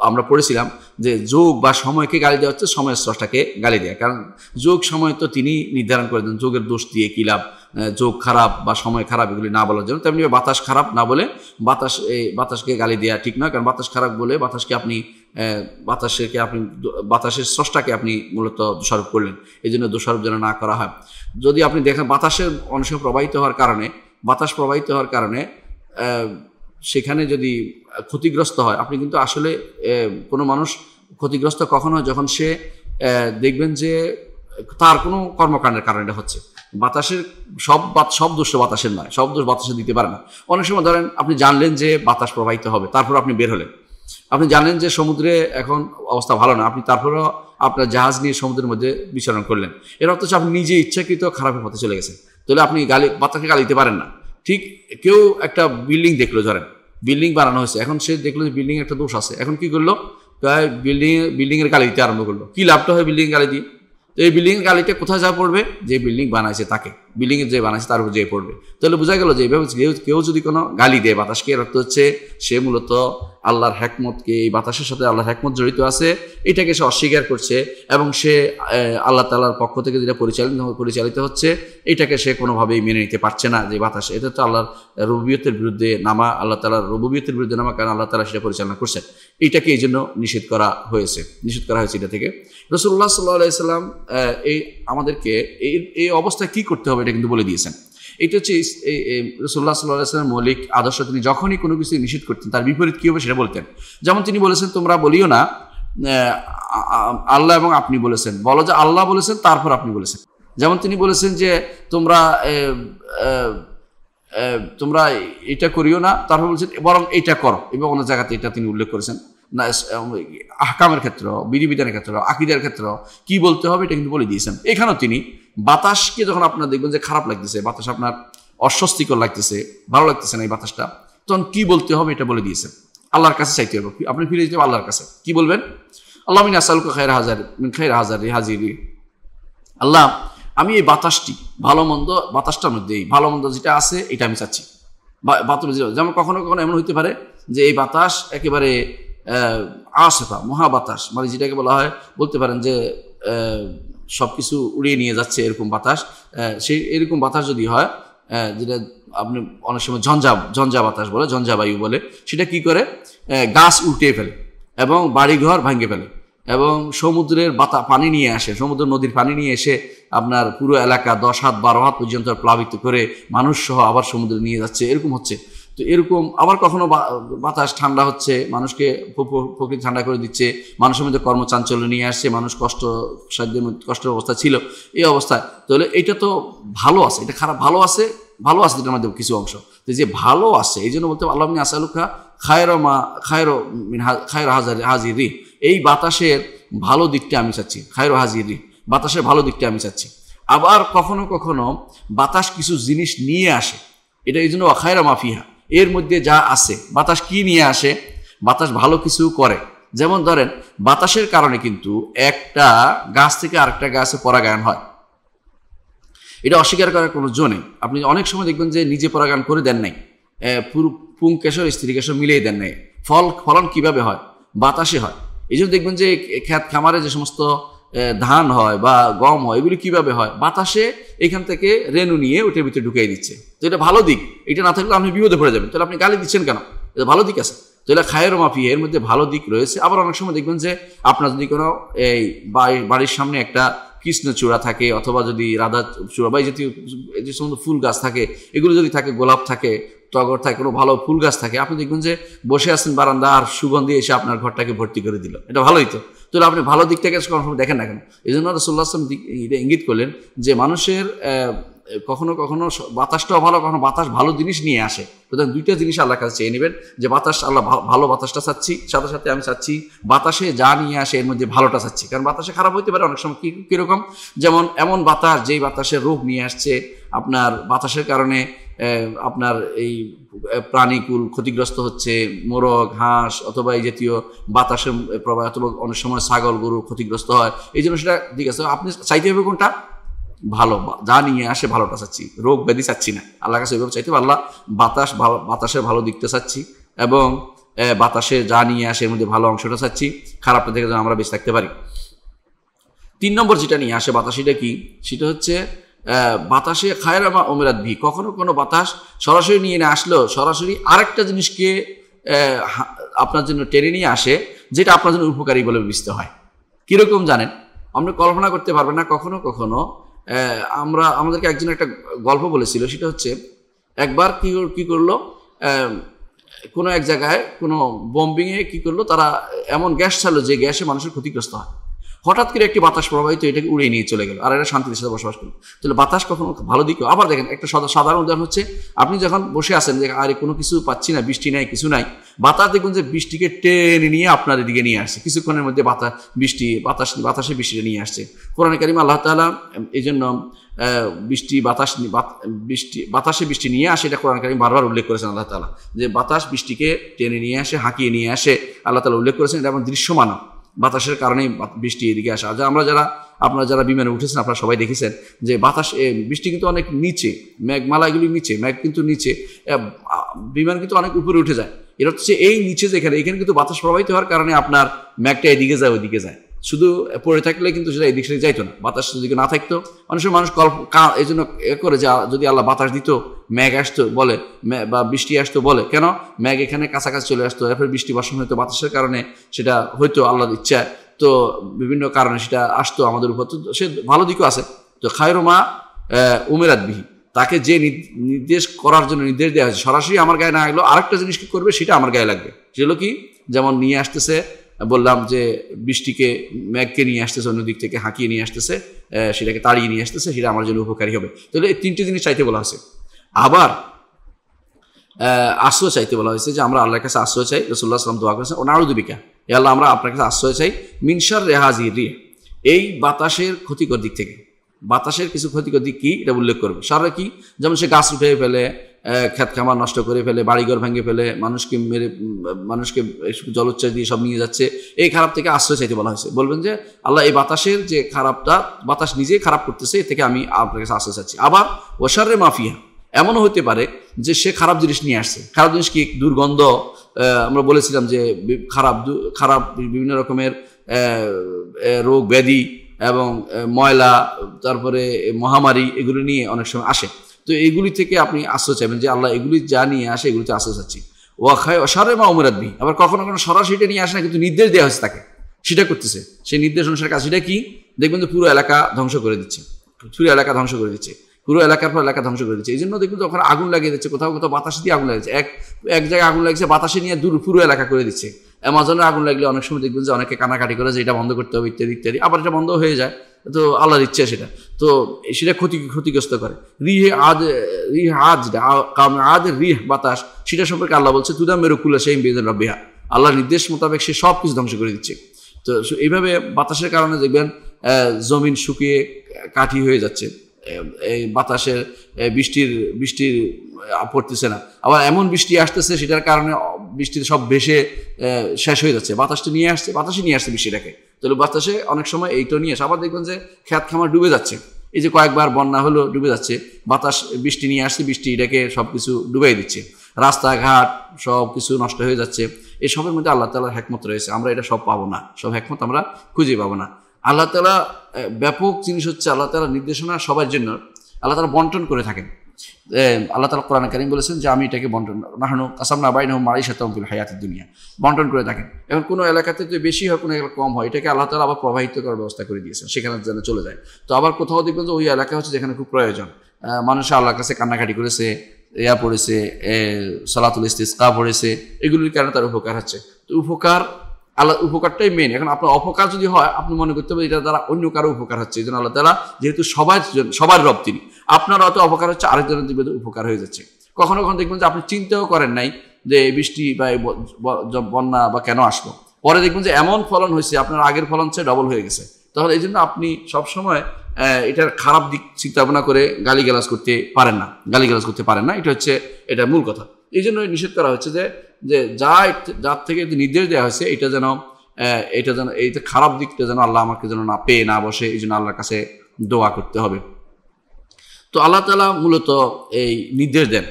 আমরা পড়েছিলাম যে যোগ বা সময়কে গালি দেওয়া হচ্ছে সময়ের স্রষ্টাকে গালি দেয়া কারণ যোগ সময় তো তিনি নির্ধারণ করে দেন যোগের দোষ দিয়ে কী লাভ যোগ খারাপ বা সময় খারাপ এগুলি না বলার জন্য তেমনি বাতাস খারাপ না বলে বাতাস বাতাসকে গালি দেওয়া ঠিক নয় কারণ বাতাস খারাপ বলে বাতাসকে আপনি বাতাসেরকে আপনি বাতাসের স্রষ্টাকে আপনি মূলত দোষারোপ করলেন এই জন্য দোষারোপ যেন না করা হয় যদি আপনি দেখেন বাতাসের অংশ প্রবাহিত হওয়ার কারণে বাতাস প্রবাহিত হওয়ার কারণে সেখানে যদি ক্ষতিগ্রস্ত হয় আপনি কিন্তু আসলে কোনো মানুষ ক্ষতিগ্রস্ত কখন হয় যখন সে দেখবেন যে তার কোনো কর্মকাণ্ডের কারণে এটা হচ্ছে বাতাসের সব সব দোষ বাতাসের নয় সব দোষ বাতাসে দিতে পারে না অনেক সময় ধরেন আপনি জানলেন যে বাতাস প্রবাহিত হবে তারপর আপনি বের হলেন আপনি জানলেন যে সমুদ্রে এখন অবস্থা ভালো না আপনি তারপরেও আপনার জাহাজ নিয়ে সমুদ্রের মধ্যে বিচরণ করলেন এর হচ্ছে আপনি নিজে ইচ্ছাকৃত খারাপের পথে চলে গেছেন তাহলে আপনি গালি বাতাসকে গালি দিতে পারেন না ঠিক কেউ একটা বিল্ডিং দেখলো ধরেন বিল্ডিং বানানো হয়েছে এখন সে দেখলো যে বিল্ডিং একটা দোষ আছে এখন কি করলো বিল্ডিং বিল্ডিংয়ের গালি দিতে আরম্ভ করলো কি লাভটা হয় বিল্ডিং গালি দিয়ে তো এই বিল্ডিংয়ের গালিটা কোথায় যা পড়বে যে বিল্ডিং বানাইছে তাকে বিল্ডিং যে বানাইছে তার উপর যেয়ে পড়বে তাহলে বোঝা গেল যে এইভাবে কেউ যদি কোনো গালি দেয় বাতাসকে এর অর্থ হচ্ছে সে মূলত আল্লাহর হ্যাকমতকে এই বাতাসের সাথে আল্লাহর হ্যাকমত জড়িত আছে এটাকে সে অস্বীকার করছে এবং সে আল্লাহ তালার পক্ষ থেকে যেটা পরিচালিত পরিচালিত হচ্ছে এটাকে সে কোনোভাবেই মেনে নিতে পারছে না যে বাতাস এটা তো আল্লাহর রবুবিয়তের বিরুদ্ধে নামা আল্লাহ তালার রবুবিয়তের বিরুদ্ধে নামা কারণ আল্লাহ তালা সেটা পরিচালনা করছেন এটাকে এই জন্য নিষেধ করা হয়েছে নিষেধ করা হয়েছে এটা থেকে রসুল্লাহ সাল্লাহ আলাইসাল্লাম এই আমাদেরকে এই এই অবস্থায় কী করতে হবে এটা কিন্তু বলে দিয়েছেন এটা হচ্ছে সোল্লা সাল্লাহামের মৌলিক আদর্শ তিনি যখনই কোনো কিছু নিষেধ করতেন তার বিপরীত কী হবে সেটা বলতেন যেমন তিনি বলেছেন তোমরা বলিও না আল্লাহ এবং আপনি বলেছেন বলো যে আল্লাহ বলেছেন তারপর আপনি বলেছেন যেমন তিনি বলেছেন যে তোমরা তোমরা এটা করিও না তারপর বলছেন বরং এটা করো এবং অন্য জায়গাতে এটা তিনি উল্লেখ করেছেন না আহকামের ক্ষেত্র বিধিবিধানের ক্ষেত্র আকিদের ক্ষেত্র কি বলতে হবে এটা কিন্তু বলে দিয়েছেন এখানেও তিনি বাতাসকে যখন আপনার দেখবেন যে খারাপ লাগতেছে বাতাস আপনার অস্বস্তিকর লাগতেছে ভালো লাগতেছে না এই বাতাসটা তখন কি বলতে হবে এটা বলে দিয়েছেন আল্লাহর কাছে চাইতে হবে আপনি ফিরে যেতে হবে আল্লাহর কাছে কি বলবেন আল্লাহ মিন আসালুকা খায়ের হাজার খায়ের হাজার হাজির আল্লাহ আমি এই বাতাসটি ভালো মন্দ বাতাসটার মধ্যে এই ভালো মন্দ যেটা আছে এটা আমি চাচ্ছি বাথরুমে যেমন কখনো কখনো এমন হইতে পারে যে এই বাতাস একেবারে আসেফা মহাবাতাস মানে যেটাকে বলা হয় বলতে পারেন যে সব কিছু উড়িয়ে নিয়ে যাচ্ছে এরকম বাতাস সেই এরকম বাতাস যদি হয় যেটা আপনি অনেক সময় ঝঞ্ঝা ঝঞ্ঝা বাতাস বলে ঝঞ্ঝা বায়ু বলে সেটা কি করে গাছ উল্টিয়ে ফেলে এবং বাড়িঘর ভাঙে ফেলে এবং সমুদ্রের বাতা পানি নিয়ে আসে সমুদ্র নদীর পানি নিয়ে এসে আপনার পুরো এলাকা দশ হাত বারো হাত পর্যন্ত প্লাবিত করে মানুষ সহ আবার সমুদ্রে নিয়ে যাচ্ছে এরকম হচ্ছে তো এরকম আবার কখনো বাতাস ঠান্ডা হচ্ছে মানুষকে প্রকৃতি ঠান্ডা করে দিচ্ছে মানুষের মধ্যে কর্মচাঞ্চল্য নিয়ে আসছে মানুষ কষ্ট সাহায্যের মধ্যে কষ্ট অবস্থা ছিল এই অবস্থায় তাহলে এটা তো ভালো আছে এটা খারাপ ভালো আছে ভালো আছে এটার মধ্যে কিছু অংশ তো যে ভালো আছে এই জন্য বলতে আল্লাহ খা খায়র মা খায়র খায়র হাজার হাজিরি এই বাতাসের ভালো দিকটা আমি চাচ্ছি খায়র রি বাতাসের ভালো দিকটা আমি চাচ্ছি আবার কখনো কখনো বাতাস কিছু জিনিস নিয়ে আসে এটা এই জন্য অখায়রা মাফিয়া এর মধ্যে যা আসে বাতাস কি নিয়ে আসে বাতাস ভালো কিছু করে যেমন ধরেন বাতাসের কারণে কিন্তু একটা গাছ থেকে আরেকটা গাছে পরাগায়ন হয় এটা অস্বীকার করার কোনো জো নেই আপনি অনেক সময় দেখবেন যে নিজে পরাগায়ন করে দেন নাই পুঙ্কেশর স্ত্রীকেশর মিলিয়ে দেন নাই ফল ফলন কিভাবে হয় বাতাসে হয় এই জন্য দেখবেন যে খ্যাত খামারে যে সমস্ত ধান হয় বা গম হয় এগুলি কিভাবে হয় বাতাসে এখান থেকে রেনু নিয়ে ওটার ভিতরে ঢুকিয়ে দিচ্ছে তো এটা ভালো দিক এটা না থাকলে আপনি বিপদে পড়ে যাবেন তাহলে আপনি গালি দিচ্ছেন কেন এটা ভালো দিক আছে তো এটা খায়ের মাফি এর মধ্যে ভালো দিক রয়েছে আবার অনেক সময় দেখবেন যে আপনার যদি কোনো এই বাড়ির সামনে একটা কৃষ্ণচূড়া থাকে অথবা যদি রাধা চূড়া বা এই জাতীয় যে সমস্ত ফুল গাছ থাকে এগুলো যদি থাকে গোলাপ থাকে টগর থাকে কোনো ভালো ফুল গাছ থাকে আপনি দেখবেন যে বসে আছেন বারান্দা আর সুগন্ধি এসে আপনার ঘরটাকে ভর্তি করে দিল এটা ভালোই তো তাহলে আপনি ভালো কোনো সময় দেখেন না কেন এই জন্য রসুল্লাহ আসলাম ইঙ্গিত করলেন যে মানুষের কখনো কখনো বাতাসটাও ভালো কখনো বাতাস ভালো জিনিস নিয়ে আসে সুতরাং দুইটা জিনিস আল্লাহর কাছে চেয়ে নেবেন যে বাতাস আল্লাহ ভালো বাতাসটা চাচ্ছি সাথে সাথে আমি চাচ্ছি বাতাসে যা নিয়ে আসে এর মধ্যে ভালোটা চাচ্ছি কারণ বাতাসে খারাপ হইতে পারে অনেক সময় কী কীরকম যেমন এমন বাতাস যেই বাতাসের রোগ নিয়ে আসছে আপনার বাতাসের কারণে আপনার এই প্রাণীকুল ক্ষতিগ্রস্ত হচ্ছে মোরগ হাঁস অথবা এই জাতীয় বাতাসের প্রবাহ অথবা অনেক সময় ছাগল গরু ক্ষতিগ্রস্ত হয় এই জন্য সেটা ঠিক আছে আপনি চাইতে হবে কোনটা ভালো যা নিয়ে আসে ভালোটা চাচ্ছি রোগ ব্যাধি চাচ্ছি না আল্লাহ কাছে ওইভাবে চাইতে আল্লাহ বাতাস ভালো বাতাসের ভালো দিকটা চাচ্ছি এবং বাতাসে যা নিয়ে আসে এর মধ্যে ভালো অংশটা চাচ্ছি খারাপটা থেকে যেন আমরা বেঁচে থাকতে পারি তিন নম্বর যেটা নিয়ে আসে বাতাসিটা কি সেটা হচ্ছে বাতাসে খায়ের বা অমেরাত ভি কখনো কোনো বাতাস সরাসরি নিয়ে না আসলেও সরাসরি আরেকটা জিনিসকে আপনার জন্য টেনে নিয়ে আসে যেটা আপনার জন্য উপকারী বলে বিবেচিত হয় কীরকম জানেন আপনি কল্পনা করতে পারবেন না কখনো কখনো আমরা আমাদেরকে একজন একটা গল্প বলেছিল সেটা হচ্ছে একবার কী কী করলো কোনো এক জায়গায় কোনো বম্বিংয়ে কী করলো তারা এমন গ্যাস ছাড়লো যে গ্যাসে মানুষের ক্ষতিগ্রস্ত হয় হঠাৎ করে একটি বাতাস প্রবাহিত এটাকে উড়িয়ে নিয়ে চলে গেল আর এটা শান্তির সাথে বসবাস করলো তাহলে বাতাস কখনো ভালো দিকে আবার দেখেন একটা সাধারণ উদাহরণ হচ্ছে আপনি যখন বসে আছেন যে আরে কোনো কিছু পাচ্ছি না বৃষ্টি নাই কিছু নাই বাতাস দেখুন যে বৃষ্টিকে টেনে নিয়ে আপনার এদিকে নিয়ে আসছে কিছুক্ষণের মধ্যে বাতাস বৃষ্টি বাতাস বাতাসে বৃষ্টিটা নিয়ে আসছে কোরআনে কারিম আল্লাহ তালা এই জন্য বৃষ্টি বাতাস বৃষ্টি বাতাসে বৃষ্টি নিয়ে আসে এটা কোরআন কারিম বারবার উল্লেখ করেছেন আল্লাহ তালা যে বাতাস বৃষ্টিকে টেনে নিয়ে আসে হাঁকিয়ে নিয়ে আসে আল্লাহ তালা উল্লেখ করেছেন এটা আমার দৃশ্যমান বাতাসের কারণেই বৃষ্টি এদিকে আসা যা আমরা যারা আপনারা যারা বিমানে উঠেছেন আপনারা সবাই দেখেছেন যে বাতাস বৃষ্টি কিন্তু অনেক নিচে ম্যাগমালাগুলি নিচে ম্যাগ কিন্তু নিচে বিমান কিন্তু অনেক উপরে উঠে যায় এটা হচ্ছে এই নিচে যেখানে এখানে কিন্তু বাতাস প্রবাহিত হওয়ার কারণে আপনার ম্যাগটা এদিকে যায় ওদিকে যায় শুধু পড়ে থাকলে কিন্তু সেটা এদিক সেদিক যাইতো না বাতাস যদি না থাকতো অনেক সময় মানুষ কল্প এই জন্য এ করে যে যদি আল্লাহ বাতাস দিত ম্যাগ আসতো বলে বা বৃষ্টি আসতো বলে কেন ম্যাগ এখানে কাছাকাছি চলে আসতো এরপরে বৃষ্টি বর্ষণ হতো বাতাসের কারণে সেটা হয়তো আল্লাহর ইচ্ছা তো বিভিন্ন কারণে সেটা আসতো আমাদের উপর তো সে ভালো দিকও আছে তো খায়রমা উমেরাত বিহি তাকে যে নির্দেশ করার জন্য নির্দেশ দেওয়া হয়েছে সরাসরি আমার গায়ে না লাগলো আরেকটা জিনিস কি করবে সেটা আমার গায়ে লাগবে সেগুলো কি যেমন নিয়ে আসতেছে বললাম যে বৃষ্টিকে ম্যাগকে নিয়ে আসতেছে অন্যদিক থেকে হাঁকিয়ে নিয়ে আসতেছে সেটাকে তাড়িয়ে নিয়ে আসতেছে সেটা আমার জন্য উপকারী হবে তাহলে এই তিনটি জিনিস চাইতে বলা হয়েছে আবার আশ্রয় চাইতে বলা হয়েছে যে আমরা আল্লাহর কাছে আশ্রয় চাই রসুল্লাহ আসলাম দোয়া করেছেন ও নারুদুবিকা এ আল্লাহ আমরা আপনার কাছে আশ্রয় চাই মিনসার রেহাজি রিয়া এই বাতাসের ক্ষতিকর দিক থেকে বাতাসের কিছু ক্ষতিকর দিক কী এটা উল্লেখ করবে সারা কি যেমন সে গাছ উঠে ফেলে খ্যাত খামার নষ্ট করে ফেলে বাড়িঘর ভেঙে ফেলে মানুষকে মেরে মানুষকে জলোচ্ছ্বাস দিয়ে সব নিয়ে যাচ্ছে এই খারাপ থেকে আশ্রয় চাইতে বলা হয়েছে বলবেন যে আল্লাহ এই বাতাসের যে খারাপটা বাতাস নিজেই খারাপ করতেছে এ থেকে আমি আপনার কাছে আশ্রয় চাচ্ছি আবার ওষারে মাফিয়া এমনও হতে পারে যে সে খারাপ জিনিস নিয়ে আসছে খারাপ জিনিস কি দুর্গন্ধ আমরা বলেছিলাম যে খারাপ খারাপ বিভিন্ন রকমের রোগ ব্যাধি এবং ময়লা তারপরে মহামারী এগুলো নিয়ে অনেক সময় আসে তো এগুলি থেকে আপনি আশ্রয় চাইবেন যে আল্লাহ এগুলি যা নিয়ে আসে এগুলিতে আশ্রয় চাচ্ছি খায় অসারে মা উমরাদবি আবার কখনো কখনো সরাসরি এটা নিয়ে আসে না কিন্তু নির্দেশ দেওয়া হয়েছে তাকে সেটা করতেছে সেই নির্দেশ অনুসারে কাজ সেটা কি দেখবেন যে পুরো এলাকা ধ্বংস করে দিচ্ছে পুরো এলাকা ধ্বংস করে দিচ্ছে পুরো এলাকার পর এলাকা ধ্বংস করে দিচ্ছে এই জন্য দেখবেন ওখানে আগুন লাগিয়ে দিচ্ছে কোথাও কোথাও বাতাসে দিয়ে আগুন লাগিয়েছে এক এক জায়গায় আগুন লাগছে বাতাসে নিয়ে দূর পুরো এলাকা করে দিচ্ছে অ্যামাজনে আগুন লাগলে অনেক সময় দেখবেন যে অনেকে কানাকাটি করে যে এটা বন্ধ করতে হবে ইত্যাদি ইত্যাদি আবার এটা বন্ধ হয়ে যায় তো আল্লাহর ইচ্ছা সেটা তো সেটা ক্ষতি ক্ষতিগ্রস্ত করে রিহে আদ রিহ আজ কামে আদ রিহ বাতাস সেটা সম্পর্কে আল্লাহ বলছে তুদা কুলা সেই বেদের রব্বিহা আল্লাহর নির্দেশ মোতাবেক সে সব কিছু ধ্বংস করে দিচ্ছে তো এইভাবে বাতাসের কারণে দেখবেন জমিন শুকিয়ে কাঠি হয়ে যাচ্ছে এই বাতাসের বৃষ্টির বৃষ্টির পড়তেছে না আবার এমন বৃষ্টি আসতেছে সেটার কারণে বৃষ্টির সব ভেসে শেষ হয়ে যাচ্ছে বাতাসটা নিয়ে আসছে বাতাসে নিয়ে আসছে বৃষ্টিটাকে তাহলে বাতাসে অনেক সময় এইটা নিয়ে আসে আবার দেখবেন যে খ্যাত খামার ডুবে যাচ্ছে এই যে কয়েকবার বন্যা হলো ডুবে যাচ্ছে বাতাস বৃষ্টি নিয়ে আসছে বৃষ্টি এটাকে সব কিছু ডুবাই দিচ্ছে রাস্তাঘাট সব কিছু নষ্ট হয়ে যাচ্ছে এসবের মধ্যে আল্লাহ তালার হ্যাকমত রয়েছে আমরা এটা সব পাবো না সব হ্যাকমত আমরা খুঁজে পাবো না আল্লাহ তালা ব্যাপক জিনিস হচ্ছে আল্লাহ তালা নির্দেশনা সবার জন্য আল্লাহ তালা বন্টন করে থাকেন আল্লাহ তালা কোরআন কারিম বলেছেন যে আমি এটাকে বন্টন নাহানো আসাম না বাইন হোক মারি সাতামুল হায়াতের দুনিয়া বন্টন করে থাকেন এখন কোনো এলাকাতে যদি বেশি হয় কোনো এলাকা কম হয় এটাকে আল্লাহ তালা আবার প্রবাহিত করার ব্যবস্থা করে দিয়েছেন সেখানে যেন চলে যায় তো আবার কোথাও দেখবেন যে ওই এলাকা হচ্ছে যেখানে খুব প্রয়োজন মানুষ আল্লাহর কাছে কান্নাকাটি করেছে ইয়া পড়েছে সালাতুল ইস্তিস্কা পড়েছে এগুলির কারণে তার উপকার হচ্ছে তো উপকার আল্লাহ উপকারটাই মেন এখন আপনার অপকার যদি হয় আপনি মনে করতে হবে এটা দ্বারা অন্য কারো উপকার হচ্ছে এই আল্লাহ তালা যেহেতু সবার সবার রব তিনি আপনার অত অপকার হচ্ছে আরেকজনের জীবনে উপকার হয়ে যাচ্ছে কখনো কখনো দেখবেন যে আপনি চিন্তাও করেন নাই যে বৃষ্টি বা বন্যা বা কেন আসলো পরে দেখবেন যে এমন ফলন হয়েছে আপনার আগের ফলন চেয়ে ডবল হয়ে গেছে তাহলে এই জন্য আপনি সবসময় এটার খারাপ দিক চিন্তা ভাবনা করে গালিগালাজ করতে পারেন না গালিগালাজ করতে পারেন না এটা হচ্ছে এটা মূল কথা এই জন্য নিষেধ করা হচ্ছে যে যে যা যার থেকে নির্দেশ দেওয়া হয়েছে এটা যেন এটা যেন এই খারাপ দিকটা যেন আল্লাহ আমাকে যেন না পেয়ে না বসে এই জন্য আল্লাহর কাছে দোয়া করতে হবে তো আল্লাহ তালা মূলত এই নির্দেশ দেন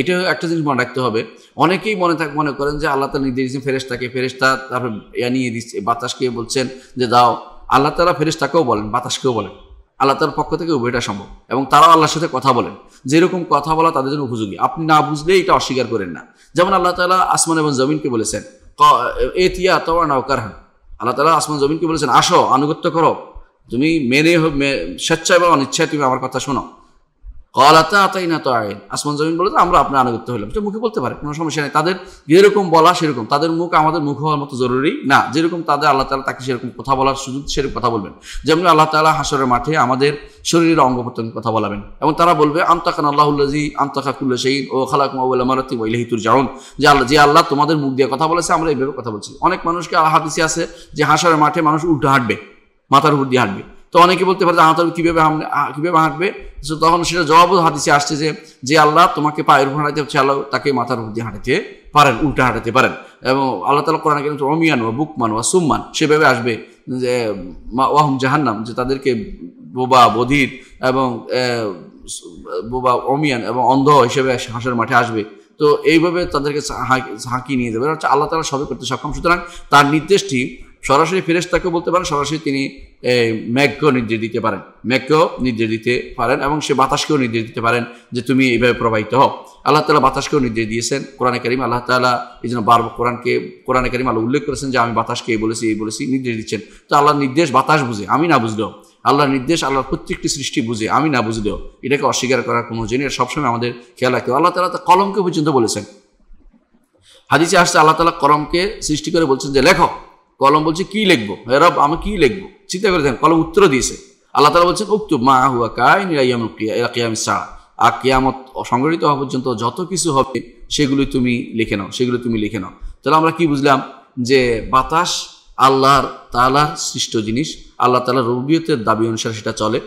এটা একটা জিনিস মনে রাখতে হবে অনেকেই মনে থাক মনে করেন যে আল্লাহ তালা নির্দেশ দিয়েছেন ফেরেস্তাকে ফেরেস্তা তারপরে ইয়া নিয়ে দিচ্ছে বাতাসকে বলছেন যে দাও আল্লাহ তালা ফেরেস্তাকেও বলেন বাতাসকেও বলেন আল্লাহ তার পক্ষ থেকে উভয়টা সম্ভব এবং তারাও আল্লাহর সাথে কথা বলেন যেরকম কথা বলা তাদের জন্য উপযোগী আপনি না বুঝলে এটা অস্বীকার করেন না যেমন আল্লাহ তালা আসমান এবং জমিনকে বলেছেন এ তিয়া নাওকার হ্যাঁ আল্লাহ তালা আসমান জমিনকে বলেছেন আসো আনুগত্য করো তুমি মেনে স্বেচ্ছা এবং অনিচ্ছায় তুমি আমার কথা শোনো কলাতা আতাই না তো আইন আসমান জমিন বলে আমরা আপনার আনুগত্য হইলাম সেটা মুখে বলতে পারে কোনো সমস্যা নেই তাদের যেরকম বলা সেরকম তাদের মুখ আমাদের মুখ হওয়ার মতো জরুরি না যেরকম তাদের আল্লাহ তালা তাকে সেরকম কথা বলার সুযোগ সেরকম কথা বলবেন যেমন আল্লাহ তালা হাসরের মাঠে আমাদের শরীরের অঙ্গ প্রত্যঙ্গ কথা বলাবেন এবং তারা বলবে আমতাকান আল্লাহুল্লাজি আমতাকাকুল্লা শাহিন ও খালাক মাউল মারাতি ওইলাহিতুর জাউন যে আল্লাহ যে আল্লাহ তোমাদের মুখ দিয়ে কথা বলেছে আমরা এইভাবে কথা বলছি অনেক মানুষকে আল্লাহ হাদিসে আছে যে হাসরের মাঠে মানুষ উল্টো হাঁটবে মাথার উপর দিয়ে হাঁটবে তো অনেকে বলতে পারে যে আহাতাল কীভাবে কীভাবে হাঁটবে তো তখন সেটা জবাব হাদিসে আসছে যে যে আল্লাহ তোমাকে পায়ের উপর হাঁটাতে হচ্ছে আল্লাহ তাকে মাথার উপর দিয়ে হাঁটাতে পারেন উল্টা হাঁটাতে পারেন এবং আল্লাহ তালা কোরআন কিন্তু অমিয়ান বা বুকমান বা সুম্মান সেভাবে আসবে যে ওয়াহম জাহান্নাম যে তাদেরকে বোবা বধির এবং বোবা অমিয়ান এবং অন্ধ হিসেবে হাঁসের মাঠে আসবে তো এইভাবে তাদেরকে হাঁকি নিয়ে দেবে আল্লাহ তালা সবে করতে সক্ষম সুতরাং তার নির্দেশটি সরাসরি ফেরেস্তাকে বলতে পারেন সরাসরি তিনি ম্যাগকেও নির্দেশ দিতে পারেন ম্যাগকেও নির্দেশ দিতে পারেন এবং সে বাতাসকেও নির্দেশ দিতে পারেন যে তুমি এইভাবে প্রবাহিত হও আল্লাহ তালা বাতাসকেও নির্দেশ দিয়েছেন কোরআনে করিম আল্লাহ তালা এই জন্য বার কোরআনকে কোরআনে করিম আল্লাহ উল্লেখ করেছেন যে আমি বাতাসকে এই বলেছি এই বলেছি নির্দেশ দিচ্ছেন তো আল্লাহর নির্দেশ বাতাস বুঝে আমি না বুঝলেও আল্লাহর নির্দেশ আল্লাহর প্রত্যেকটি সৃষ্টি বুঝে আমি না বুঝলেও এটাকে অস্বীকার করার কোনো জিনিস সবসময় আমাদের খেয়াল রাখতে আল্লাহ তালা তা কলমকে পর্যন্ত বলেছেন হাদিসে আসছে আল্লাহ তালা কলমকে সৃষ্টি করে বলছেন যে লেখক কলম বলছে কি লিখবো হেরব আমি কি লিখবো চিন্তা করে দেখেন কলম উত্তর দিয়েছে আল্লাহ তালা বলছেন উক্ত মা হুয়া কায় এরা সা আর কেয়ামত সংগঠিত হওয়া পর্যন্ত যত কিছু হবে সেগুলি তুমি লিখে নাও সেগুলি তুমি লিখে নাও তাহলে আমরা কি বুঝলাম যে বাতাস আল্লাহর তালার সৃষ্ট জিনিস আল্লাহ তালা রবিয়তের দাবি অনুসারে সেটা চলে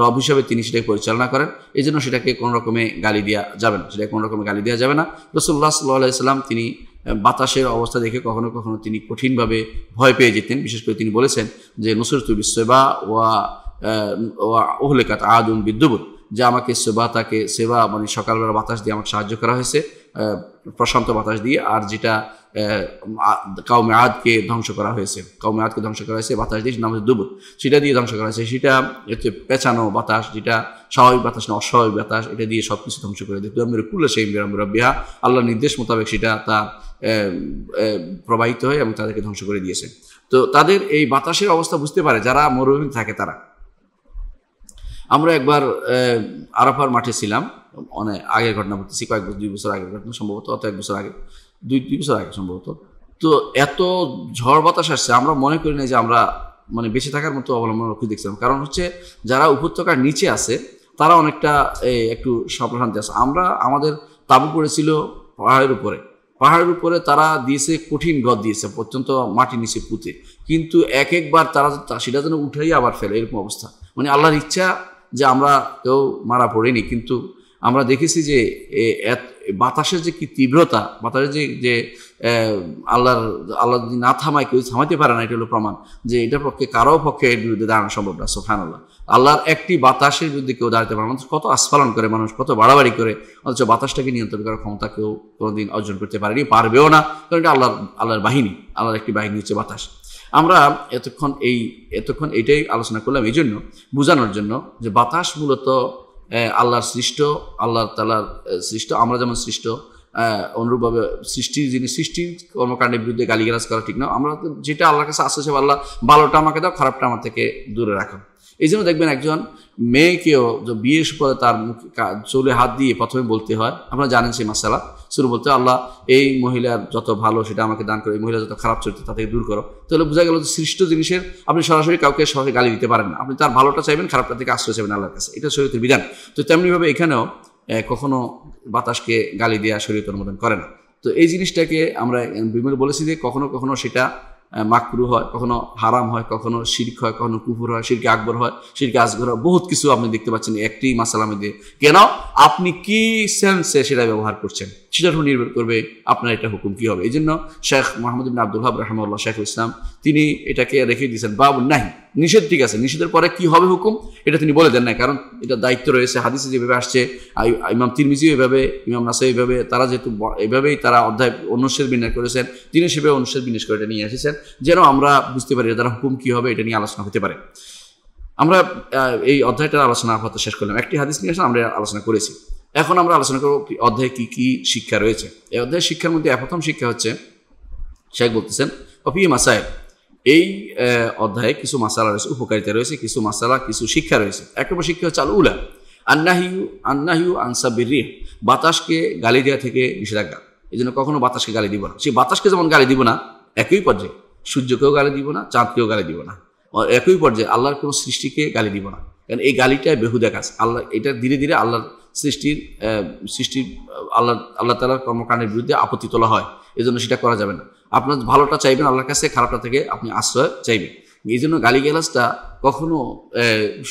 রব হিসাবে তিনি সেটাকে পরিচালনা করেন এই জন্য সেটাকে কোনো রকমে গালি দেওয়া যাবে না সেটাকে কোনো রকমে গালি দেওয়া যাবে না রসুল্লাহ সাল্লাহ সাল্লাম তিনি বাতাসের অবস্থা দেখে কখনো কখনো তিনি কঠিনভাবে ভয় পেয়ে যেতেন বিশেষ করে তিনি বলেছেন যে নুসরতু সেবা ওয়া ওয়া ওহলেকাত আদুন বিদ্যুৎ যে আমাকে সেবা তাকে সেবা মানে সকালবেলা বাতাস দিয়ে আমাকে সাহায্য করা হয়েছে প্রশান্ত বাতাস দিয়ে আর যেটা কাউমে আদকে ধ্বংস করা হয়েছে কাউমে আদকে ধ্বংস করা হয়েছে বাতাস দিয়ে নাম হচ্ছে দুবুত সেটা দিয়ে ধ্বংস করা হয়েছে সেটা হচ্ছে পেঁচানো বাতাস যেটা স্বাভাবিক বাতাস না অস্বাভাবিক বাতাস এটা দিয়ে সব কিছু ধ্বংস করে দেয় তুয়ামির কুল্লা সেই মিরামিরা বিহা আল্লাহর নির্দেশ মোতাবেক সেটা তা প্রবাহিত হয়ে এবং তাদেরকে ধ্বংস করে দিয়েছে তো তাদের এই বাতাসের অবস্থা বুঝতে পারে যারা মরুভূমি থাকে তারা আমরা একবার আরাফার মাঠে ছিলাম অনেক আগের ঘটনা ঘটতেছি কয়েক দুই বছর আগের ঘটনা সম্ভবত অত এক বছর আগে দুই দুই বছর আগে সম্ভবত তো এত ঝড় বাতাস আসছে আমরা মনে করি না যে আমরা মানে বেঁচে থাকার মতো অবলম্বন রক্ষী দেখছিলাম কারণ হচ্ছে যারা উপত্যকার নিচে আছে তারা অনেকটা একটু স্বপ্নশান্তি আছে আমরা আমাদের তাবু পড়েছিল পাহাড়ের উপরে পাহাড়ের উপরে তারা দিয়েছে কঠিন গদ দিয়েছে অত্যন্ত মাটি নিচে পুঁতে কিন্তু এক একবার তারা সেটা যেন উঠেই আবার ফেলে এরকম অবস্থা মানে আল্লাহর ইচ্ছা যে আমরা কেউ মারা পড়িনি কিন্তু আমরা দেখেছি যে বাতাসের যে কি তীব্রতা বাতাসের যে যে আল্লাহর আল্লাহ যদি না থামায় কেউ থামাইতে পারে না এটা হলো প্রমাণ যে এটার পক্ষে কারো পক্ষে এর বিরুদ্ধে দাঁড়ানো সম্ভব না সোফান আল্লাহ আল্লাহর একটি বাতাসের বিরুদ্ধে কেউ দাঁড়াতে পারে মানুষ কত আস্ফালন করে মানুষ কত বাড়াবাড়ি করে অথচ বাতাসটাকে নিয়ন্ত্রণ করার ক্ষমতা কেউ কোনোদিন অর্জন করতে পারেনি পারবেও না কারণ এটা আল্লাহর আল্লাহর বাহিনী আল্লাহর একটি বাহিনী হচ্ছে বাতাস আমরা এতক্ষণ এই এতক্ষণ এটাই আলোচনা করলাম এই জন্য বোঝানোর জন্য যে বাতাস মূলত আল্লাহর সৃষ্ট আল্লাহ তালার সৃষ্ট আমরা যেমন সৃষ্ট অনুরূপভাবে সৃষ্টি যিনি সৃষ্টি কর্মকাণ্ডের বিরুদ্ধে গালিগালাজ করা ঠিক না আমরা যেটা আল্লাহর কাছে আসছে আল্লাহ ভালোটা আমাকে দাও খারাপটা আমার থেকে দূরে রাখো এই জন্য দেখবেন একজন মেয়েকেও যে বিয়ে পরে তার মুখ চুলে হাত দিয়ে প্রথমে বলতে হয় আপনারা জানেন সেই মাসালা শুরু বলতে আল্লাহ এই মহিলার যত ভালো সেটা আমাকে দান করো এই মহিলা যত খারাপ চরিত্র তা থেকে দূর করো তাহলে বোঝা গেল যে সৃষ্ট জিনিসের আপনি সরাসরি কাউকে সরাসরি গালি দিতে পারেন না আপনি তার ভালোটা চাইবেন খারাপটা থেকে আশ্রয় চাইবেন আল্লাহর কাছে এটা শরীরের বিধান তো তেমনিভাবে এখানেও কখনো বাতাসকে গালি দেওয়া শরীর অনুমোদন করে না তো এই জিনিসটাকে আমরা বলেছি যে কখনো কখনো সেটা মাকরু হয় কখনো হারাম হয় কখনো শির্ক হয় কখনো কুফুর হয় শিরকে আকবর হয় শিরকে আসগর হয় বহুত কিছু আপনি দেখতে পাচ্ছেন একটি মাসালামে দিয়ে কেন আপনি কি সেন্সে সেটা ব্যবহার করছেন সেটার উপর নির্ভর করবে আপনার এটা হুকুম কি হবে এই জন্য শেখ মোহাম্মদ আব্দুল হাব রহমাল্লাহ শেখ ইসলাম তিনি এটাকে রেখে দিয়েছেন বাবু নাহি নিষেধ ঠিক আছে নিষেধের পরে কি হবে হুকুম এটা তিনি বলে দেন না কারণ এটা দায়িত্ব রয়েছে হাদিসে যেভাবে আসছে ইমাম তিরমিজিও এভাবে ইমাম নাসা এভাবে তারা যেহেতু এভাবেই তারা অধ্যায় অনুচ্ছেদ বিন্যাস করেছেন তিনি সেভাবে অনুচ্ছেদ বিন্যাস করে এটা নিয়ে এসেছেন যেন আমরা বুঝতে পারি তারা হুকুম কী হবে এটা নিয়ে আলোচনা হতে পারে আমরা এই অধ্যায়টার আলোচনা আপাতত শেষ করলাম একটি হাদিস নিয়ে আসলে আমরা আলোচনা করেছি এখন আমরা আলোচনা করবো অধ্যায়ে কি কি শিক্ষা রয়েছে এই অধ্যায়ের শিক্ষার মধ্যে প্রথম শিক্ষা হচ্ছে শেখ বলতেছেন অফি সাহেব এই অধ্যায়ে কিছু মাসালা রয়েছে উপকারিতা রয়েছে কিছু মাসালা কিছু শিক্ষা রয়েছে এক নম্বর শিক্ষা হচ্ছে আল উলা আন্নাহিউ আন্নাহিউ আনসাবির রিহ বাতাসকে গালি দেওয়া থেকে নিষেধাজ্ঞা এই জন্য কখনো বাতাসকে গালি দিব না সেই বাতাসকে যেমন গালি দিব না একই পর্যায়ে সূর্যকেও গালি দিব না চাঁদকেও গালি দিব না একই পর্যায়ে আল্লাহর কোনো সৃষ্টিকে গালি দিব না কারণ এই গালিটাই বেহুদা কাজ আল্লাহ এটা ধীরে ধীরে আল্লাহর সৃষ্টির সৃষ্টির আল্লাহ আল্লাহ তালার কর্মকাণ্ডের বিরুদ্ধে আপত্তি তোলা হয় এই জন্য সেটা করা যাবে না আপনার ভালোটা চাইবেন আল্লাহর কাছে খারাপটা থেকে আপনি আশ্রয় চাইবেন এই জন্য গালিগালাজটা কখনো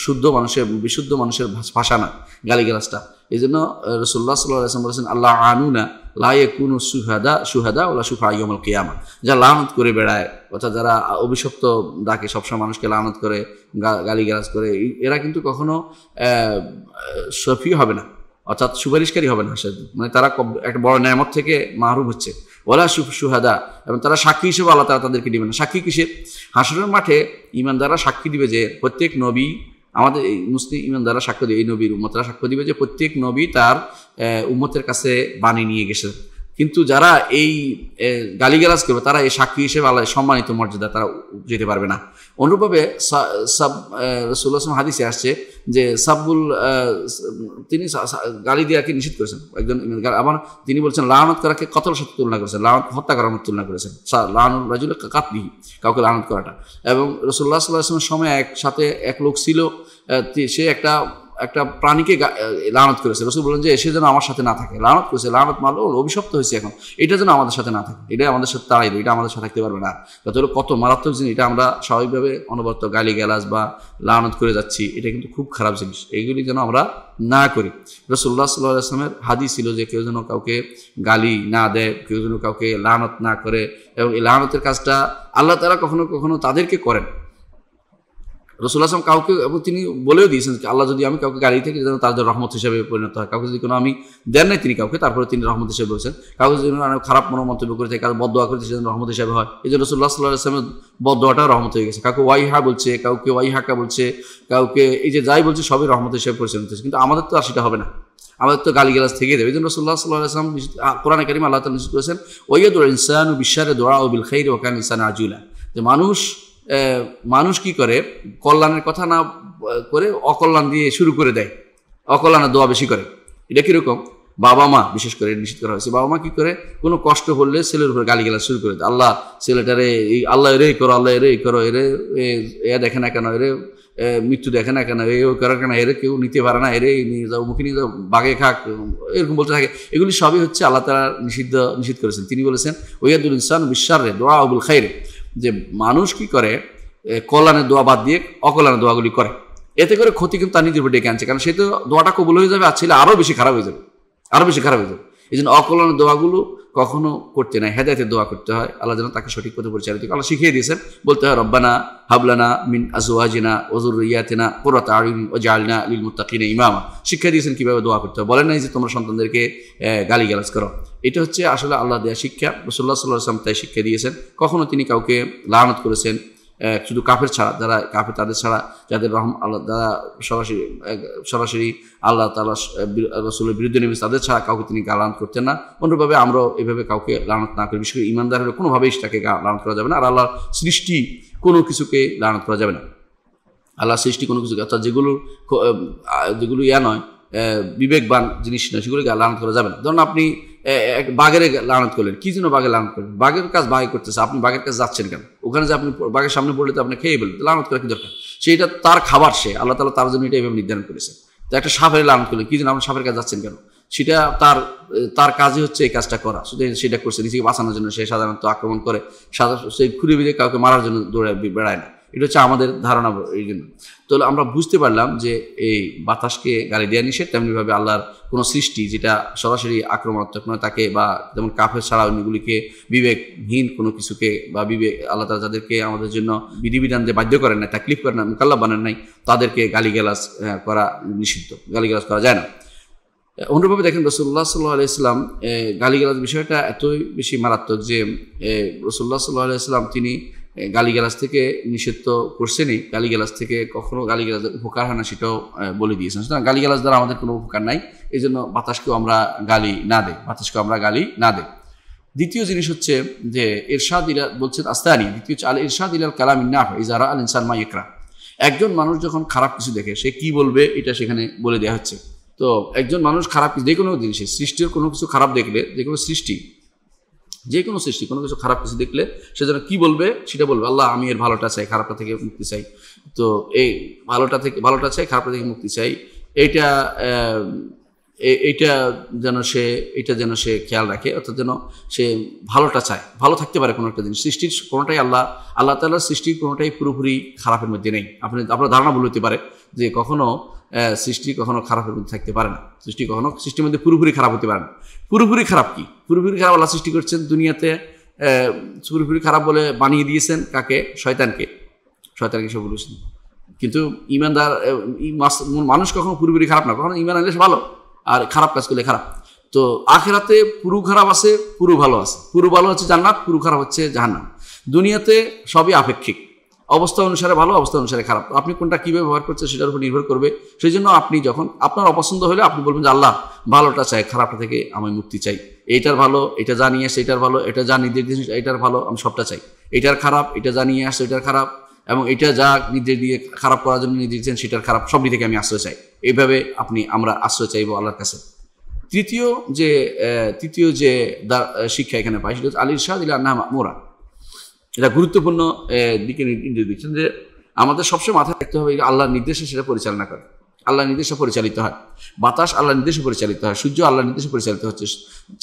শুদ্ধ মানুষের বিশুদ্ধ মানুষের ভাষা না গালিগালাজটা এই জন্য রসুল্লাহ সাল্লাম বলেছেন আল্লাহ আনুনা লায়ে কোন সুহাদা সুহাদা ওলা সুফা ইয়মল কেয়ামা যা লানত করে বেড়ায় অর্থাৎ যারা অভিশপ্ত ডাকে সবসময় মানুষকে লানত করে গালিগালাজ করে এরা কিন্তু কখনো সফি হবে না অর্থাৎ সুপারিশকারী হবে না মানে তারা একটা বড় ন্যামত থেকে মাহরুম হচ্ছে ওলা সুহাদা এবং তারা সাক্ষী হিসেবে আল্লাহ তারা তাদেরকে না সাক্ষী কিসের হাসরের মাঠে ইমানদারা সাক্ষী দিবে যে প্রত্যেক নবী আমাদের এই মুসলিম ইমানদারা সাক্ষ্য দিবে এই নবীর উম্মতরা সাক্ষ্য দিবে যে প্রত্যেক নবী তার উম্মতের কাছে বাণী নিয়ে গেছে কিন্তু যারা এই গালিগালাজ করবে তারা এই সাক্ষী হিসেবে আল্লাহ সম্মানিত মর্যাদা তারা যেতে পারবে না অনুরূপভাবে সাব সুলসম হাদিসে আসছে যে সাবুল তিনি গালি দেওয়াকে নিষেধ করেছেন একজন আবার তিনি বলছেন লাহানত করাকে কতল সাথে তুলনা করেছেন লাহানত হত্যা করার মতো তুলনা করেছেন লাহানুল রাজুল কাতলিহি কাউকে লাহানত করাটা এবং রসুল্লাহ সাল্লাহ সময় একসাথে এক লোক ছিল সে একটা একটা প্রাণীকে লানত করেছে রসুল বললেন যে সে যেন আমার সাথে না থাকে লানত করেছে লানত ওর অভিশপ্ত হয়েছে এখন এটা যেন আমাদের সাথে না থাকে এটা আমাদের সাথে তাড়াই এটা আমাদের সাথে থাকতে পারবে না যত কত মারাত্মক জিনিস এটা আমরা স্বাভাবিকভাবে অনবরত গালি গ্যালাস বা লানত করে যাচ্ছি এটা কিন্তু খুব খারাপ জিনিস এইগুলি যেন আমরা না করি রসুল্লাহ সাল্লাহ আসলামের হাদি ছিল যে কেউ যেন কাউকে গালি না দেয় কেউ যেন কাউকে লানত না করে এবং এই লানতের কাজটা আল্লাহ তারা কখনো কখনো তাদেরকে করেন রসুল আসলাম কাউকে এবং তিনি বলেও দিয়েছেন যে আল্লাহ যদি আমি কাউকে গাড়ি থেকে যেন তার রহমত হিসেবে পরিণত হয় কাউকে যদি কোনো আমি দেন নাই তিনি কাউকে তারপরে তিনি রহমত হিসেবে বলেছেন কাউকে যদি অনেক খারাপ মনো মন্তব্য করে থাকে কারো বদয়া করে সেজন্য রহমত হিসেবে হয় এই যে রসুল্লাহ সাল্লাহ আসলামের বদয়াটা রহমত হয়ে গেছে কাউকে ওয়াই হা বলছে কাউকে ওয়াই হাকা বলছে কাউকে এই যে যাই বলছে সবই রহমত হিসেবে পরিচালিত হচ্ছে কিন্তু আমাদের তো আর সেটা হবে না আমাদের তো গালি গালাজ থেকে দেবে এই জন্য রসুল্লাহ সাল্লাহ আসলাম কোরআন করিম আল্লাহ তালা নিশ্চিত করেছেন ওয়াইয়াদুল ইনসান বিশ্বারে দোয়া ও বিল খাই ওকান ইনসান আজুলা যে মানুষ মানুষ কি করে কল্যাণের কথা না করে অকল্যাণ দিয়ে শুরু করে দেয় অকল্যাণের দোয়া বেশি করে এটা কীরকম বাবা মা বিশেষ করে নিশ্চিত করা হয়েছে বাবা মা কি করে কোনো কষ্ট হলে ছেলের উপরে গালি গালা শুরু করে দেয় আল্লাহ ছেলেটারে এই আল্লাহ এরে করো আল্লাহ এরে এই করো এরে এ দেখে না কেন এরে মৃত্যু দেখে না কেন এ করে কেন এরে কেউ নিতে পারে না এরে নিয়ে যাও মুখে নিয়ে যাও বাগে খাক এরকম বলতে থাকে এগুলি সবই হচ্ছে আল্লাহ তারা নিষিদ্ধ নিষিদ্ধ করেছেন তিনি বলেছেন ওয়াদুল ইনসান বিশ্বারে দোয়া আবুল খাইরে যে মানুষ কি করে কল্যাণের দোয়া বাদ দিয়ে অকল্যাণের দোয়াগুলি করে এতে করে ক্ষতি কিন্তু তার নিজের উপর ডেকে আনছে কারণ সে তো দোয়াটা কবুল হয়ে যাবে আর ছেলে আরও বেশি খারাপ হয়ে যাবে আরও বেশি খারাপ হয়ে যাবে এই জন্য অকল্যাণের দোয়াগুলো কখনো করতে নাই হেদায়তে দোয়া করতে হয় আল্লাহ যেন তাকে সঠিক পথে পরিচালিত আল্লাহ শিখিয়ে দিয়েছেন বলতে হয় রব্বানা হাবলানা মিন আজওয়াজিনা ওজুরিয়াতেনা কোরাত আলিম ও জালিনা লিল মুতাকিনা ইমামা শিক্ষা দিয়েছেন কীভাবে দোয়া করতে হয় বলেন নাই যে তোমার সন্তানদেরকে গালি গালাজ করো এটা হচ্ছে আসলে আল্লাহ দেয়া শিক্ষা সাল্লাহ সাল্লাহ আসলাম তাই শিক্ষা দিয়েছেন কখনো তিনি কাউকে লানত করেছেন শুধু কাফের ছাড়া যারা কাফের তাদের ছাড়া যাদের রহম আল্লাহ যারা সরাসরি সরাসরি আল্লাহ তালা রসুলের বিরুদ্ধে নেমেছে তাদের ছাড়া কাউকে তিনি গালান করতেন না অন্যভাবে আমরাও এভাবে কাউকে লানত না করি বিশেষ করে ইমানদার হলে কোনোভাবেই সেটাকে লানত করা যাবে না আর আল্লাহর সৃষ্টি কোনো কিছুকে লানত করা যাবে না আল্লাহ সৃষ্টি কোনো কিছুকে অর্থাৎ যেগুলো যেগুলো ইয়া নয় বিবেকবান জিনিস নয় সেগুলোকে লানত করা যাবে না ধরুন আপনি বাঘের লানত করলেন কি জন্য বাঘের লানত করলেন বাঘের কাজ বাঘে করতেছে আপনি বাঘের কাছে যাচ্ছেন কেন ওখানে যে আপনি বাঘের সামনে পড়লে তো আপনি খেয়ে বললেন লানত করা কি দরকার সেটা তার খাবার সে আল্লাহ তালা তার জন্য এটা এভাবে নির্ধারণ করেছে তো একটা সাপের লানত করলেন কি জন্য আপনি সাপের কাছে যাচ্ছেন কেন সেটা তার তার কাজই হচ্ছে এই কাজটা করা শুধু সেটা করছে নিজেকে বাঁচানোর জন্য সে সাধারণত আক্রমণ করে সেই খুঁড়ে বিড়ে কাউকে মারার জন্য দৌড়ে বেড়ায় না এটা হচ্ছে আমাদের ধারণা এই জন্য তো আমরা বুঝতে পারলাম যে এই বাতাসকে গালি দেওয়া নিষেধ তেমনিভাবে আল্লাহর কোনো সৃষ্টি যেটা সরাসরি আক্রমণাত্মক নয় তাকে বা যেমন কাফের ছাড়া অন্যগুলিকে বিবেকহীন কোনো কিছুকে বা বিবেক আল্লাহ তালা যাদেরকে আমাদের জন্য বিধিবিধান দিয়ে বাধ্য করেন নাই তাকলিফ করেন না মোকাল্লা বানান নাই তাদেরকে গালিগালাজ করা নিষিদ্ধ গালিগালাজ করা যায় না অন্যভাবে দেখেন রসুল্লাহ সাল্লাহ গালি গালাজ বিষয়টা এতই বেশি মারাত্মক যে রসুল্লাহ সাল্লাহ ইসলাম তিনি গালিগালাস থেকে নিষেধ তো করছেনি গালিগালাস থেকে কখনো গালিগালাজের উপকার হয় না সেটাও বলে দিয়েছেন সুতরাং গালিগালাস দ্বারা আমাদের কোনো উপকার নাই এই জন্য বাতাসকেও আমরা গালি না দেয় বাতাসকেও আমরা গালি না দেয় দ্বিতীয় জিনিস হচ্ছে যে এরশাদ ইলা বলছেন আনি দ্বিতীয় হচ্ছে আল এরশাদ ইলাল কালাম হয় ইজারা আল ইনসান মা ইকরা একজন মানুষ যখন খারাপ কিছু দেখে সে কি বলবে এটা সেখানে বলে দেওয়া হচ্ছে তো একজন মানুষ খারাপ কিছু যে কোনো জিনিসে সৃষ্টির কোনো কিছু খারাপ দেখলে যে কোনো সৃষ্টি যে কোনো সৃষ্টি কোনো কিছু খারাপ কিছু দেখলে সে যেন কী বলবে সেটা বলবে আল্লাহ আমি এর ভালোটা চাই খারাপটা থেকে মুক্তি চাই তো এই ভালোটা থেকে ভালোটা চাই খারাপটা থেকে মুক্তি চাই এইটা এইটা যেন সে এটা যেন সে খেয়াল রাখে অর্থাৎ যেন সে ভালোটা চায় ভালো থাকতে পারে কোনো একটা জিনিস সৃষ্টির কোনোটাই আল্লাহ আল্লাহ তাল্লাহ সৃষ্টির কোনোটাই পুরোপুরি খারাপের মধ্যে নেই আপনি আপনার ধারণা ভুল হতে পারে যে কখনো সৃষ্টি কখনো খারাপের মধ্যে থাকতে পারে না সৃষ্টি কখনো সৃষ্টির মধ্যে পুরোপুরি খারাপ হতে পারে না পুরোপুরি খারাপ কি পুরোপুরি খারাপ আল্লাহ সৃষ্টি করছেন দুনিয়াতে পুরোপুরি খারাপ বলে বানিয়ে দিয়েছেন কাকে শয়তানকে শয়তানকে সব বলেছেন কিন্তু ইমানদার মানুষ কখনো পুরোপুরি খারাপ না কখনো ইমান আনলে ভালো আর খারাপ কাজ করলে খারাপ তো আখেরাতে পুরো খারাপ আছে পুরো ভালো আছে পুরো ভালো হচ্ছে জান্নাত পুরো খারাপ হচ্ছে জাহান্নাম দুনিয়াতে সবই আপেক্ষিক অবস্থা অনুসারে ভালো অবস্থা অনুসারে খারাপ আপনি কোনটা কীভাবে ব্যবহার করছেন সেটার উপর নির্ভর করবে সেই জন্য আপনি যখন আপনার অপছন্দ হলে আপনি বলবেন যে আল্লাহ ভালোটা চাই খারাপটা থেকে আমি মুক্তি চাই এইটার ভালো এটা জানিয়ে আসছে এটার ভালো এটা যা নির্দেশ দিয়েছে এটার ভালো আমি সবটা চাই এটার খারাপ এটা জানিয়ে আসছে এটার খারাপ এবং এটা যা নির্দেশ দিয়ে খারাপ করার জন্য নির্দেশ দিয়েছেন সেটার খারাপ সবটি থেকে আমি আশ্রয় চাই এইভাবে আপনি আমরা আশ্রয় চাইব আল্লাহর কাছে তৃতীয় যে তৃতীয় যে শিক্ষা এখানে পাই সেটা হচ্ছে আলির শাহ ইলা মোরা এটা গুরুত্বপূর্ণ দিকে নির্দেশ দিচ্ছেন যে আমাদের সবসময় মাথায় রাখতে হবে আল্লাহর নির্দেশে সেটা পরিচালনা করে আল্লাহর নির্দেশে পরিচালিত হয় বাতাস আল্লাহর নির্দেশে পরিচালিত হয় সূর্য আল্লাহর নির্দেশে পরিচালিত হচ্ছে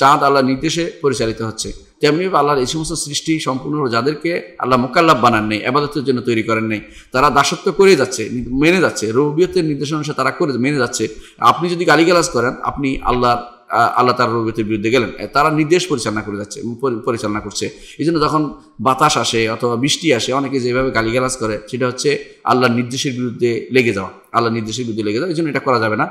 চাঁদ আল্লাহর নির্দেশে পরিচালিত হচ্ছে তেমনি আল্লাহর এই সমস্ত সৃষ্টি সম্পূর্ণ যাদেরকে আল্লাহ মোকাল্লাভ বানান নেই আবাদতের জন্য তৈরি করেন নেই তারা দাসত্ব করে যাচ্ছে মেনে যাচ্ছে রবিয়তের নির্দেশ অনুসারে তারা করে মেনে যাচ্ছে আপনি যদি গালিগালাজ করেন আপনি আল্লাহর আল্লাহ তার রবিতের বিরুদ্ধে গেলেন তারা নির্দেশ পরিচালনা করে যাচ্ছে পরিচালনা করছে এই জন্য যখন বাতাস আসে অথবা বৃষ্টি আসে অনেকে যেভাবে গালিগালাজ করে সেটা হচ্ছে আল্লাহর নির্দেশের বিরুদ্ধে লেগে যাওয়া আল্লাহ নির্দেশের বিরুদ্ধে লেগে যাওয়া এই জন্য এটা করা যাবে না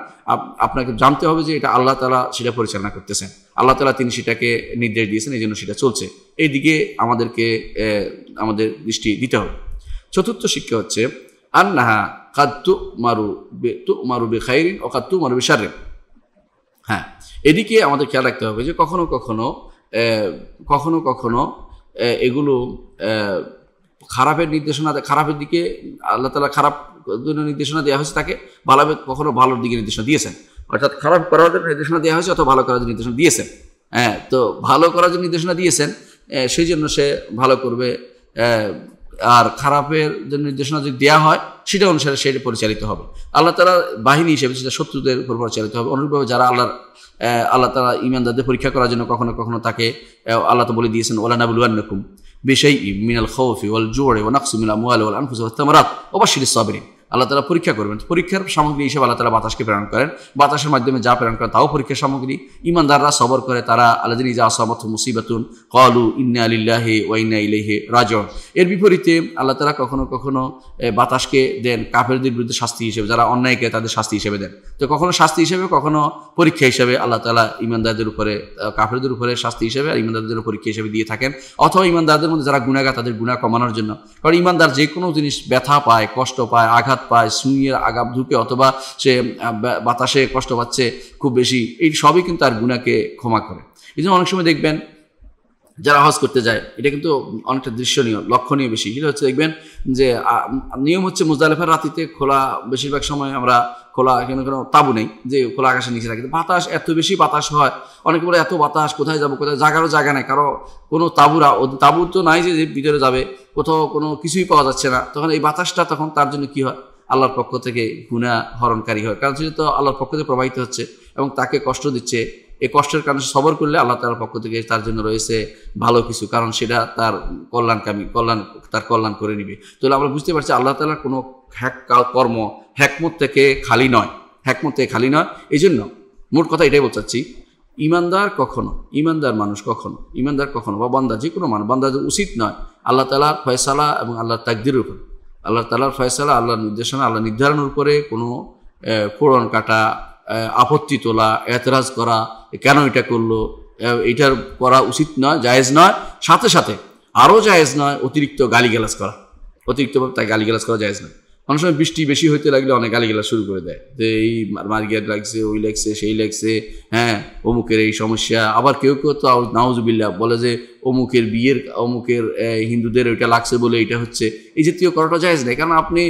আপনাকে জানতে হবে যে এটা আল্লাহ তালা সেটা পরিচালনা করতেছেন আল্লাহ তালা তিনি সেটাকে নির্দেশ দিয়েছেন এই জন্য সেটা চলছে এই দিকে আমাদেরকে আমাদের দৃষ্টি দিতে হবে চতুর্থ শিক্ষা হচ্ছে আন্নাহা কাদ তু মারু তু মারু বে খাইরিন ও কাদ তু মারু বে সারেন হ্যাঁ এদিকে আমাদের খেয়াল রাখতে হবে যে কখনো কখনো কখনো কখনো এগুলো খারাপের নির্দেশনা খারাপের দিকে আল্লাহ তালা খারাপ নির্দেশনা দেওয়া হয়েছে তাকে ভালো কখনো ভালোর দিকে নির্দেশনা দিয়েছেন অর্থাৎ খারাপ করার জন্য নির্দেশনা দেওয়া হয়েছে অথবা ভালো করার জন্য নির্দেশনা দিয়েছেন হ্যাঁ তো ভালো করার জন্য নির্দেশনা দিয়েছেন সেই জন্য সে ভালো করবে আর খারাপের যে নির্দেশনা যদি দেওয়া হয় সেটা অনুসারে সেটা পরিচালিত হবে আল্লাহ তালার বাহিনী হিসেবে সেটা শত্রুদের উপর পরিচালিত হবে অনুরূপভাবে যারা আল্লাহর আল্লাহ তালা ইমানদারদের পরীক্ষা করার জন্য কখনো কখনো তাকে আল্লাহ তো বলে দিয়েছেন ওলানাবুল্লানকুম বিষয় মিনাল খৌফি ওয়াল জোরে ওয়ানাকসুমিল মুআল ওয়াল আনফুস ওয়াল তামারাত অবশ্যই সাবরিন আল্লাহ তালা পরীক্ষা করবেন পরীক্ষার সামগ্রী হিসেবে আল্লাহ তালা বাতাসকে প্রেরণ করেন বাতাসের মাধ্যমে যা প্রেরণ করেন তাও পরীক্ষার সামগ্রী ইমানদাররা সবর করে তারা আল্লাহ যা আসামত মুসিবাতুন কলু ইন্না আলিল্লাহে ওয়াইনা ইলেহে রাজ এর বিপরীতে আল্লাহ তালা কখনো কখনো বাতাসকে দেন কাফেরদের বিরুদ্ধে শাস্তি হিসেবে যারা অন্যায় করে তাদের শাস্তি হিসেবে দেন তো কখনো শাস্তি হিসেবে কখনো পরীক্ষা হিসেবে আল্লাহ তালা ইমানদারদের উপরে কাফেরদের উপরে শাস্তি হিসেবে আর ইমানদারদের পরীক্ষা হিসেবে দিয়ে থাকেন অথবা ইমানদারদের মধ্যে যারা গুণাগা তাদের গুণা কমানোর জন্য কারণ ইমানদার যে কোনো জিনিস ব্যথা পায় কষ্ট পায় আঘাত পায় সুইয়ের আগাম ঢুকে অথবা সে বাতাসে কষ্ট পাচ্ছে খুব বেশি এই সবই কিন্তু তার গুণাকে ক্ষমা করে এই অনেক সময় দেখবেন যারা হজ করতে যায় এটা কিন্তু অনেকটা দৃশ্যনীয় লক্ষণীয় বেশি সেটা হচ্ছে দেখবেন যে নিয়ম হচ্ছে মুজালেফার রাতিতে খোলা বেশিরভাগ সময় আমরা খোলা কেন কেন তাবু নেই যে খোলা আকাশের নিচে রাখি বাতাস এত বেশি বাতাস হয় অনেকে বলে এত বাতাস কোথায় যাবো কোথায় জাগারও জায়গা নেই কারো কোনো তাবুরা তাবুর তো নাই যে ভিতরে যাবে কোথাও কোনো কিছুই পাওয়া যাচ্ছে না তখন এই বাতাসটা তখন তার জন্য কি হয় আল্লাহর পক্ষ থেকে গুণা হরণকারী হয় কারণ সে তো আল্লাহর পক্ষ থেকে প্রবাহিত হচ্ছে এবং তাকে কষ্ট দিচ্ছে এই কষ্টের কারণে সবর করলে আল্লাহ তালার পক্ষ থেকে তার জন্য রয়েছে ভালো কিছু কারণ সেটা তার কল্যাণকামী কল্যাণ তার কল্যাণ করে নিবে তাহলে আমরা বুঝতে পারছি আল্লাহ তালার কোনো হ্যাক কর্ম হ্যাকমত থেকে খালি নয় হ্যাকমত থেকে খালি নয় এই জন্য মোট কথা এটাই বোঝাচ্ছি ইমানদার কখনো ইমানদার মানুষ কখনো ইমানদার কখনো বা বান্দা যে কোনো মানুষ বান্দাদের উচিত নয় আল্লাহ তালার ফয়সালা এবং আল্লাহর তাকদির উপর আল্লাহ তালার ফয়সালা আল্লাহর নির্দেশনা আল্লাহ নির্ধারণের উপরে কোনো ফোড়ন কাটা আপত্তি তোলা এতরাজ করা কেন এটা করলো এটার করা উচিত নয় জায়েজ নয় সাথে সাথে আরও জায়েজ নয় অতিরিক্ত গালিগালাজ করা অতিরিক্তভাবে তাই গালিগালাজ করা জায়েজ নয় অনেক সময় বৃষ্টি বেশি হইতে লাগলে অনেক গালিগালা শুরু করে দেয় যে এই মার্গেট লাগছে ওই লাগছে সেই লাগছে হ্যাঁ অমুকের এই সমস্যা আবার কেউ কেউ তো নাউজবিল্লা বলে যে অমুকের বিয়ের অমুকের হিন্দুদের ওইটা লাগছে বলে এটা হচ্ছে এই জাতীয় করাটা যায় না কারণ আপনি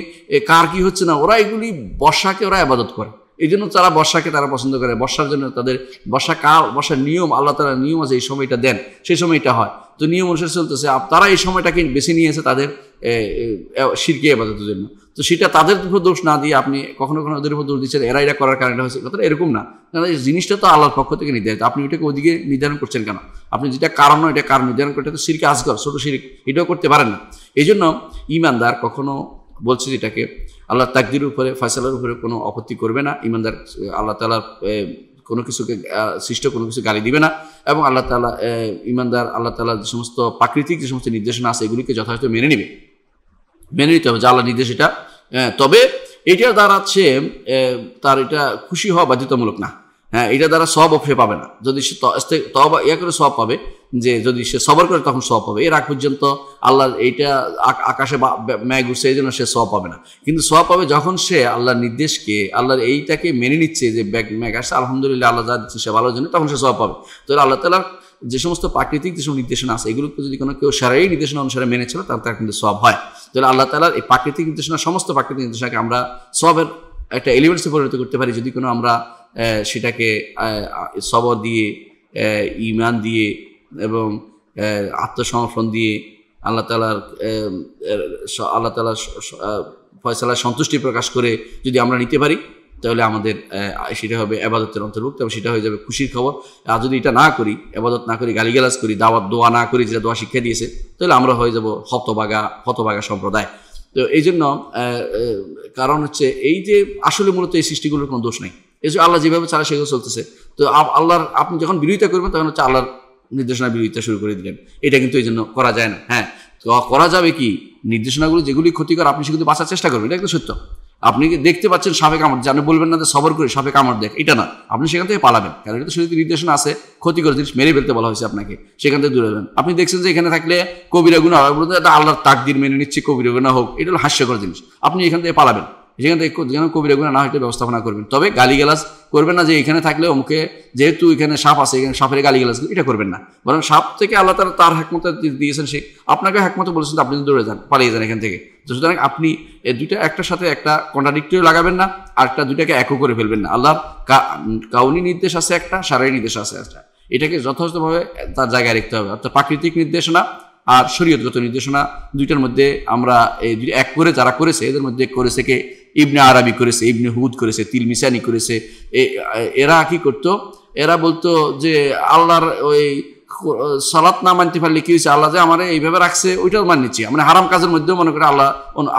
কার কি হচ্ছে না ওরা এগুলি বর্ষাকে ওরা আবাদত করে এই জন্য তারা বর্ষাকে তারা পছন্দ করে বর্ষার জন্য তাদের বর্ষা কাল বর্ষার নিয়ম আল্লাহ তারা নিয়ম আছে এই সময়টা দেন সেই সময়টা হয় তো নিয়ম অনুসারে চলতেছে তারা এই সময়টাকে বেছে নিয়েছে তাদের শিরকি আবাদতের জন্য তো সেটা তাদের উপর দোষ না দিয়ে আপনি কখনো কখনো ওদের উপর দোষ দিচ্ছেন এরা এরা করার কারণে হয়েছে কথাটা এরকম না এই জিনিসটা তো আল্লাহর পক্ষ থেকে নির্ধারিত আপনি ওইটাকে ওদিকে নির্ধারণ করছেন কেন আপনি যেটা কারণ এটা কারণ নির্ধারণ করতে তো সিরকে আসগর ছোটো সিরিক এটাও করতে পারেন না এই জন্য ইমানদার কখনো বলছে যেটাকে আল্লাহ তাকদির উপরে ফয়সালার উপরে কোনো আপত্তি করবে না ইমানদার আল্লাহ তালার কোনো কিছুকে সৃষ্ট কোনো কিছু গালি দিবে না এবং আল্লাহ তালা ইমানদার আল্লাহ তালার যে সমস্ত প্রাকৃতিক যে সমস্ত নির্দেশনা আছে এগুলিকে যথাযথ মেনে নেবে মেনে নিতে হবে যা আল্লাহ নির্দেশ এটা তবে এটার দ্বারা সে তার এটা খুশি হওয়া বাধ্যতামূলক না হ্যাঁ এটা দ্বারা সব অফিসে পাবে না যদি সে তবা ইয়া করে সব পাবে যে যদি সে সবর করে তখন সব পাবে এর আগ পর্যন্ত আল্লাহ এইটা আকাশে ম্যাগ উঠছে এই জন্য সে সব পাবে না কিন্তু সব পাবে যখন সে আল্লাহর নির্দেশকে আল্লাহর এইটাকে মেনে নিচ্ছে যে ব্যাগ ম্যাগ আসছে আলহামদুলিল্লাহ আল্লাহ যা দিচ্ছে সে ভালো জন্য তখন সে সব পাবে তো আল্লাহ তালার যে সমস্ত প্রাকৃতিক যেসব নির্দেশনা আছে এগুলোকে যদি কোনো কেউ সারাই নির্দেশনা অনুসারে মেনে চলে তাহলে তার কিন্তু সব হয় তাহলে আল্লাহ তালার এই প্রাকৃতিক নির্দেশনা সমস্ত প্রাকৃতিক নির্দেশনাকে আমরা সবের একটা এলিমেন্টসে পরিণত করতে পারি যদি কোনো আমরা সেটাকে সবর দিয়ে ইমান দিয়ে এবং আত্মসমর্পণ দিয়ে আল্লাহ তালার আল্লাহ তালার ফয়সালার সন্তুষ্টি প্রকাশ করে যদি আমরা নিতে পারি তাহলে আমাদের সেটা হবে আবাদতের অন্তর্ভুক্ত এবং সেটা হয়ে যাবে খুশির খবর আর যদি এটা না করি আবাদত না করি গালিগালাজ করি দাওয়াত দোয়া না করি যেটা দোয়া শিক্ষা দিয়েছে তাহলে আমরা হয়ে যাব হতবাগা হতবাগা সম্প্রদায় তো এই জন্য কারণ হচ্ছে এই যে আসলে মূলত এই সৃষ্টিগুলোর কোনো দোষ নেই এই আল্লাহ যেভাবে চালায় সেগুলো চলতেছে তো আল্লাহর আপনি যখন বিরোধিতা করবেন তখন হচ্ছে আল্লাহর নির্দেশনা বিরোধিতা শুরু করে দিলেন এটা কিন্তু এই জন্য করা যায় না হ্যাঁ তো করা যাবে কি নির্দেশনাগুলো যেগুলি ক্ষতিকর আপনি সেগুলো বাঁচার চেষ্টা করবেন এটা কিন্তু সত্য আপনি দেখতে পাচ্ছেন সাপে কামড় জানে বলবেন না যে সবর করে সাপে কামড় দেখ এটা না আপনি সেখান থেকে পালাবেন কারণ এটা শুধু নির্দেশনা আছে ক্ষতিকর জিনিস মেরে ফেলতে বলা হয়েছে আপনাকে সেখান থেকে দূরে যাবেন আপনি দেখছেন যে এখানে থাকলে কবিরা গুণা আল্লাহর তাকদির মেনে নিচ্ছে কবিরা গুণা হোক এটা হল হাস্যকর জিনিস আপনি এখান থেকে পালাবেন যেখান থেকে যেন কবি গুণা না হয়তো ব্যবস্থাপনা করবেন তবে গালিগালাজ করবেন না যে এখানে থাকলে অমুকে যেহেতু এখানে সাপ আছে এখানে সাপের গালিগালাজ এটা করবেন না বরং সাপ থেকে আল্লাহ তারা তার হাকমত দিয়েছেন সে আপনাকে হাকমত বলেছেন আপনি দৌড়ে যান পালিয়ে যান এখান থেকে তো সুতরাং আপনি এই দুইটা একটার সাথে একটা কন্ট্রাডিক্টরিও লাগাবেন না আর একটা দুইটাকে একও করে ফেলবেন না আল্লাহ কাউনি নির্দেশ আছে একটা সারাই নির্দেশ আছে একটা এটাকে যথাযথভাবে তার জায়গায় রাখতে হবে অর্থাৎ প্রাকৃতিক নির্দেশনা আর শরীয়তগত নির্দেশনা দুইটার মধ্যে আমরা এই এক করে যারা করেছে এদের মধ্যে করেছে কে ইবনে আরবি করেছে ইবনে হুদ করেছে মিসানি করেছে এরা কি করতো এরা বলতো যে আল্লাহর ওই সালাত না মানতে পারলে কি হয়েছে আল্লাহ যে আমার এইভাবে রাখছে ওইটাও নিচ্ছি মানে হারাম কাজের মধ্যেও মনে করে আল্লাহ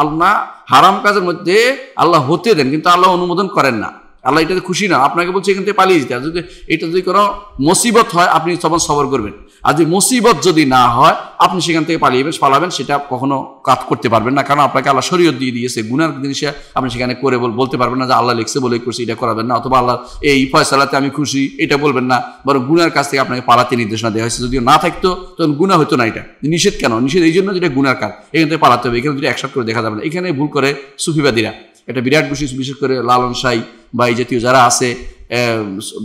আল্লাহ হারাম কাজের মধ্যে আল্লাহ হতে দেন কিন্তু আল্লাহ অনুমোদন করেন না আল্লাহ এটাতে খুশি না আপনাকে বলছে এখান থেকে পালিয়ে যেতে আর যদি এটা যদি কোনো মুসিবত হয় আপনি তখন সবর করবেন আর যদি মুসিবত যদি না হয় আপনি সেখান থেকে পালিয়ে পালাবেন সেটা কখনো কাজ করতে পারবেন না কারণ আপনাকে আল্লাহ শরীয়ত দিয়ে দিয়েছে গুনার জিনিসে আপনি সেখানে করে বলতে পারবেন না যে আল্লাহ লিখছে বলে করছি এটা করাবেন না অথবা আল্লাহ এই ফয়সালাতে আমি খুশি এটা বলবেন না বরং গুনার কাছ থেকে আপনাকে পালাতে নির্দেশনা দেওয়া হয়েছে যদিও না থাকতো তখন গুণা হতো না এটা নিষেধ কেন নিষেধ এই জন্য যেটা গুনার কাজ এখান থেকে পালাতে হবে এখানে যদি একসাথ করে দেখা যাবে না এখানে ভুল করে সুফিবাদীরা এটা বিরাট গোষ্ঠী বিশেষ করে লালন সাই বা এই জাতীয় যারা আছে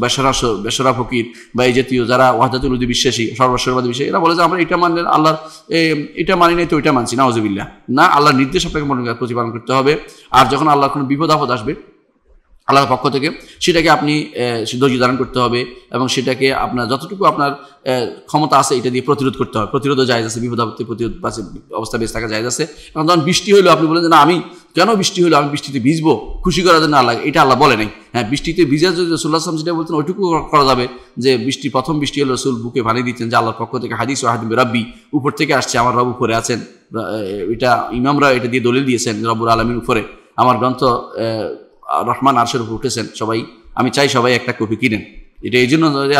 বেসরা বেসরা ফকির বা এই জাতীয় যারা ওয়াহদাতুল উদ্দি বিশ্বাসী সর্বস্বরবাদ বিশ্বাসী এরা বলে যে আমরা এটা মানলেন আল্লাহর এটা মানি নাই তো এটা মানছি না অজুবিল্লা না আল্লাহর নির্দেশ আপনাকে মনে প্রতিপালন করতে হবে আর যখন আল্লাহর কোনো বিপদ আপদ আসবে আল্লাহর পক্ষ থেকে সেটাকে আপনি ধৈর্য ধারণ করতে হবে এবং সেটাকে আপনার যতটুকু আপনার ক্ষমতা আছে এটা দিয়ে প্রতিরোধ করতে হবে প্রতিরোধও যায় আছে বিপদ আপত্তি প্রতিরোধ আছে অবস্থা বেশ থাকা যায় আছে এবং যখন বৃষ্টি হলো আপনি বলেন যে না আমি কেন বৃষ্টি হলো আমি বৃষ্টিতে ভিজবো খুশি করার জন্য আল্লাহ এটা আল্লাহ বলে নাই হ্যাঁ বৃষ্টিতে ভিজার জন্য রসুল্লাহ আসলাম যেটা বলতেন ওইটুকু করা যাবে যে বৃষ্টি প্রথম বৃষ্টি হলো রসুল বুকে ভানি দিচ্ছেন যে আল্লাহর পক্ষ থেকে হাদিস ও হাদিম রাব্বি উপর থেকে আসছে আমার রব উপরে আছেন এটা ইমামরা এটা দিয়ে দলিল দিয়েছেন রব্বুর আলমীর উপরে আমার গ্রন্থ রহমান আরশের উপর উঠেছেন সবাই আমি চাই সবাই একটা কপি কিনেন এটা এই জন্য যে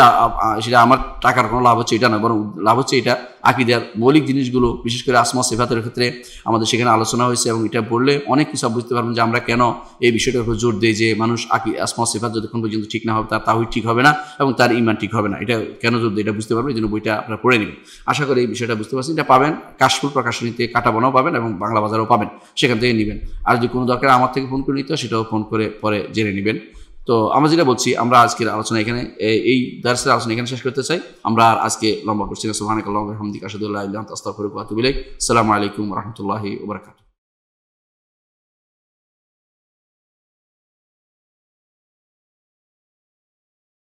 সেটা আমার টাকার কোনো লাভ হচ্ছে এটা নয় বরং লাভ হচ্ছে এটা আকিদার মৌলিক জিনিসগুলো বিশেষ করে আসমা সেফাতের ক্ষেত্রে আমাদের সেখানে আলোচনা হয়েছে এবং এটা বললে অনেক কিছু বুঝতে পারবেন যে আমরা কেন এই বিষয়টার উপর জোর দিই যে মানুষ আকি আসমা সেফাত যতক্ষণ পর্যন্ত ঠিক না হবে তার তাহিদ ঠিক হবে না এবং তার ইমান ঠিক হবে না এটা কেন জোর দিই এটা বুঝতে পারবেন এই জন্য বইটা আপনারা পড়ে নেবেন আশা করি এই বিষয়টা বুঝতে পারছেন এটা পাবেন কাশফুল প্রকাশনীতে কাটাবনাও পাবেন এবং বাংলা বাজারও পাবেন সেখান থেকে নেবেন আর যদি কোনো দরকার আমার থেকে ফোন করে নিতে সেটাও ফোন করে পরে জেনে নেবেন তো আমরা যেটা বলছি আমরা আজকের আলোচনা এখানে এই দার্সের আলোচনা এখানে শেষ করতে চাই আমরা আর আজকে লম্বা করছি না সোহানিক আল্লাহ হামদিক আসাদুল্লাহ আস্তাফরুক আতুবিল সালামু আলাইকুম রহমতুল্লাহি ওবরাকাত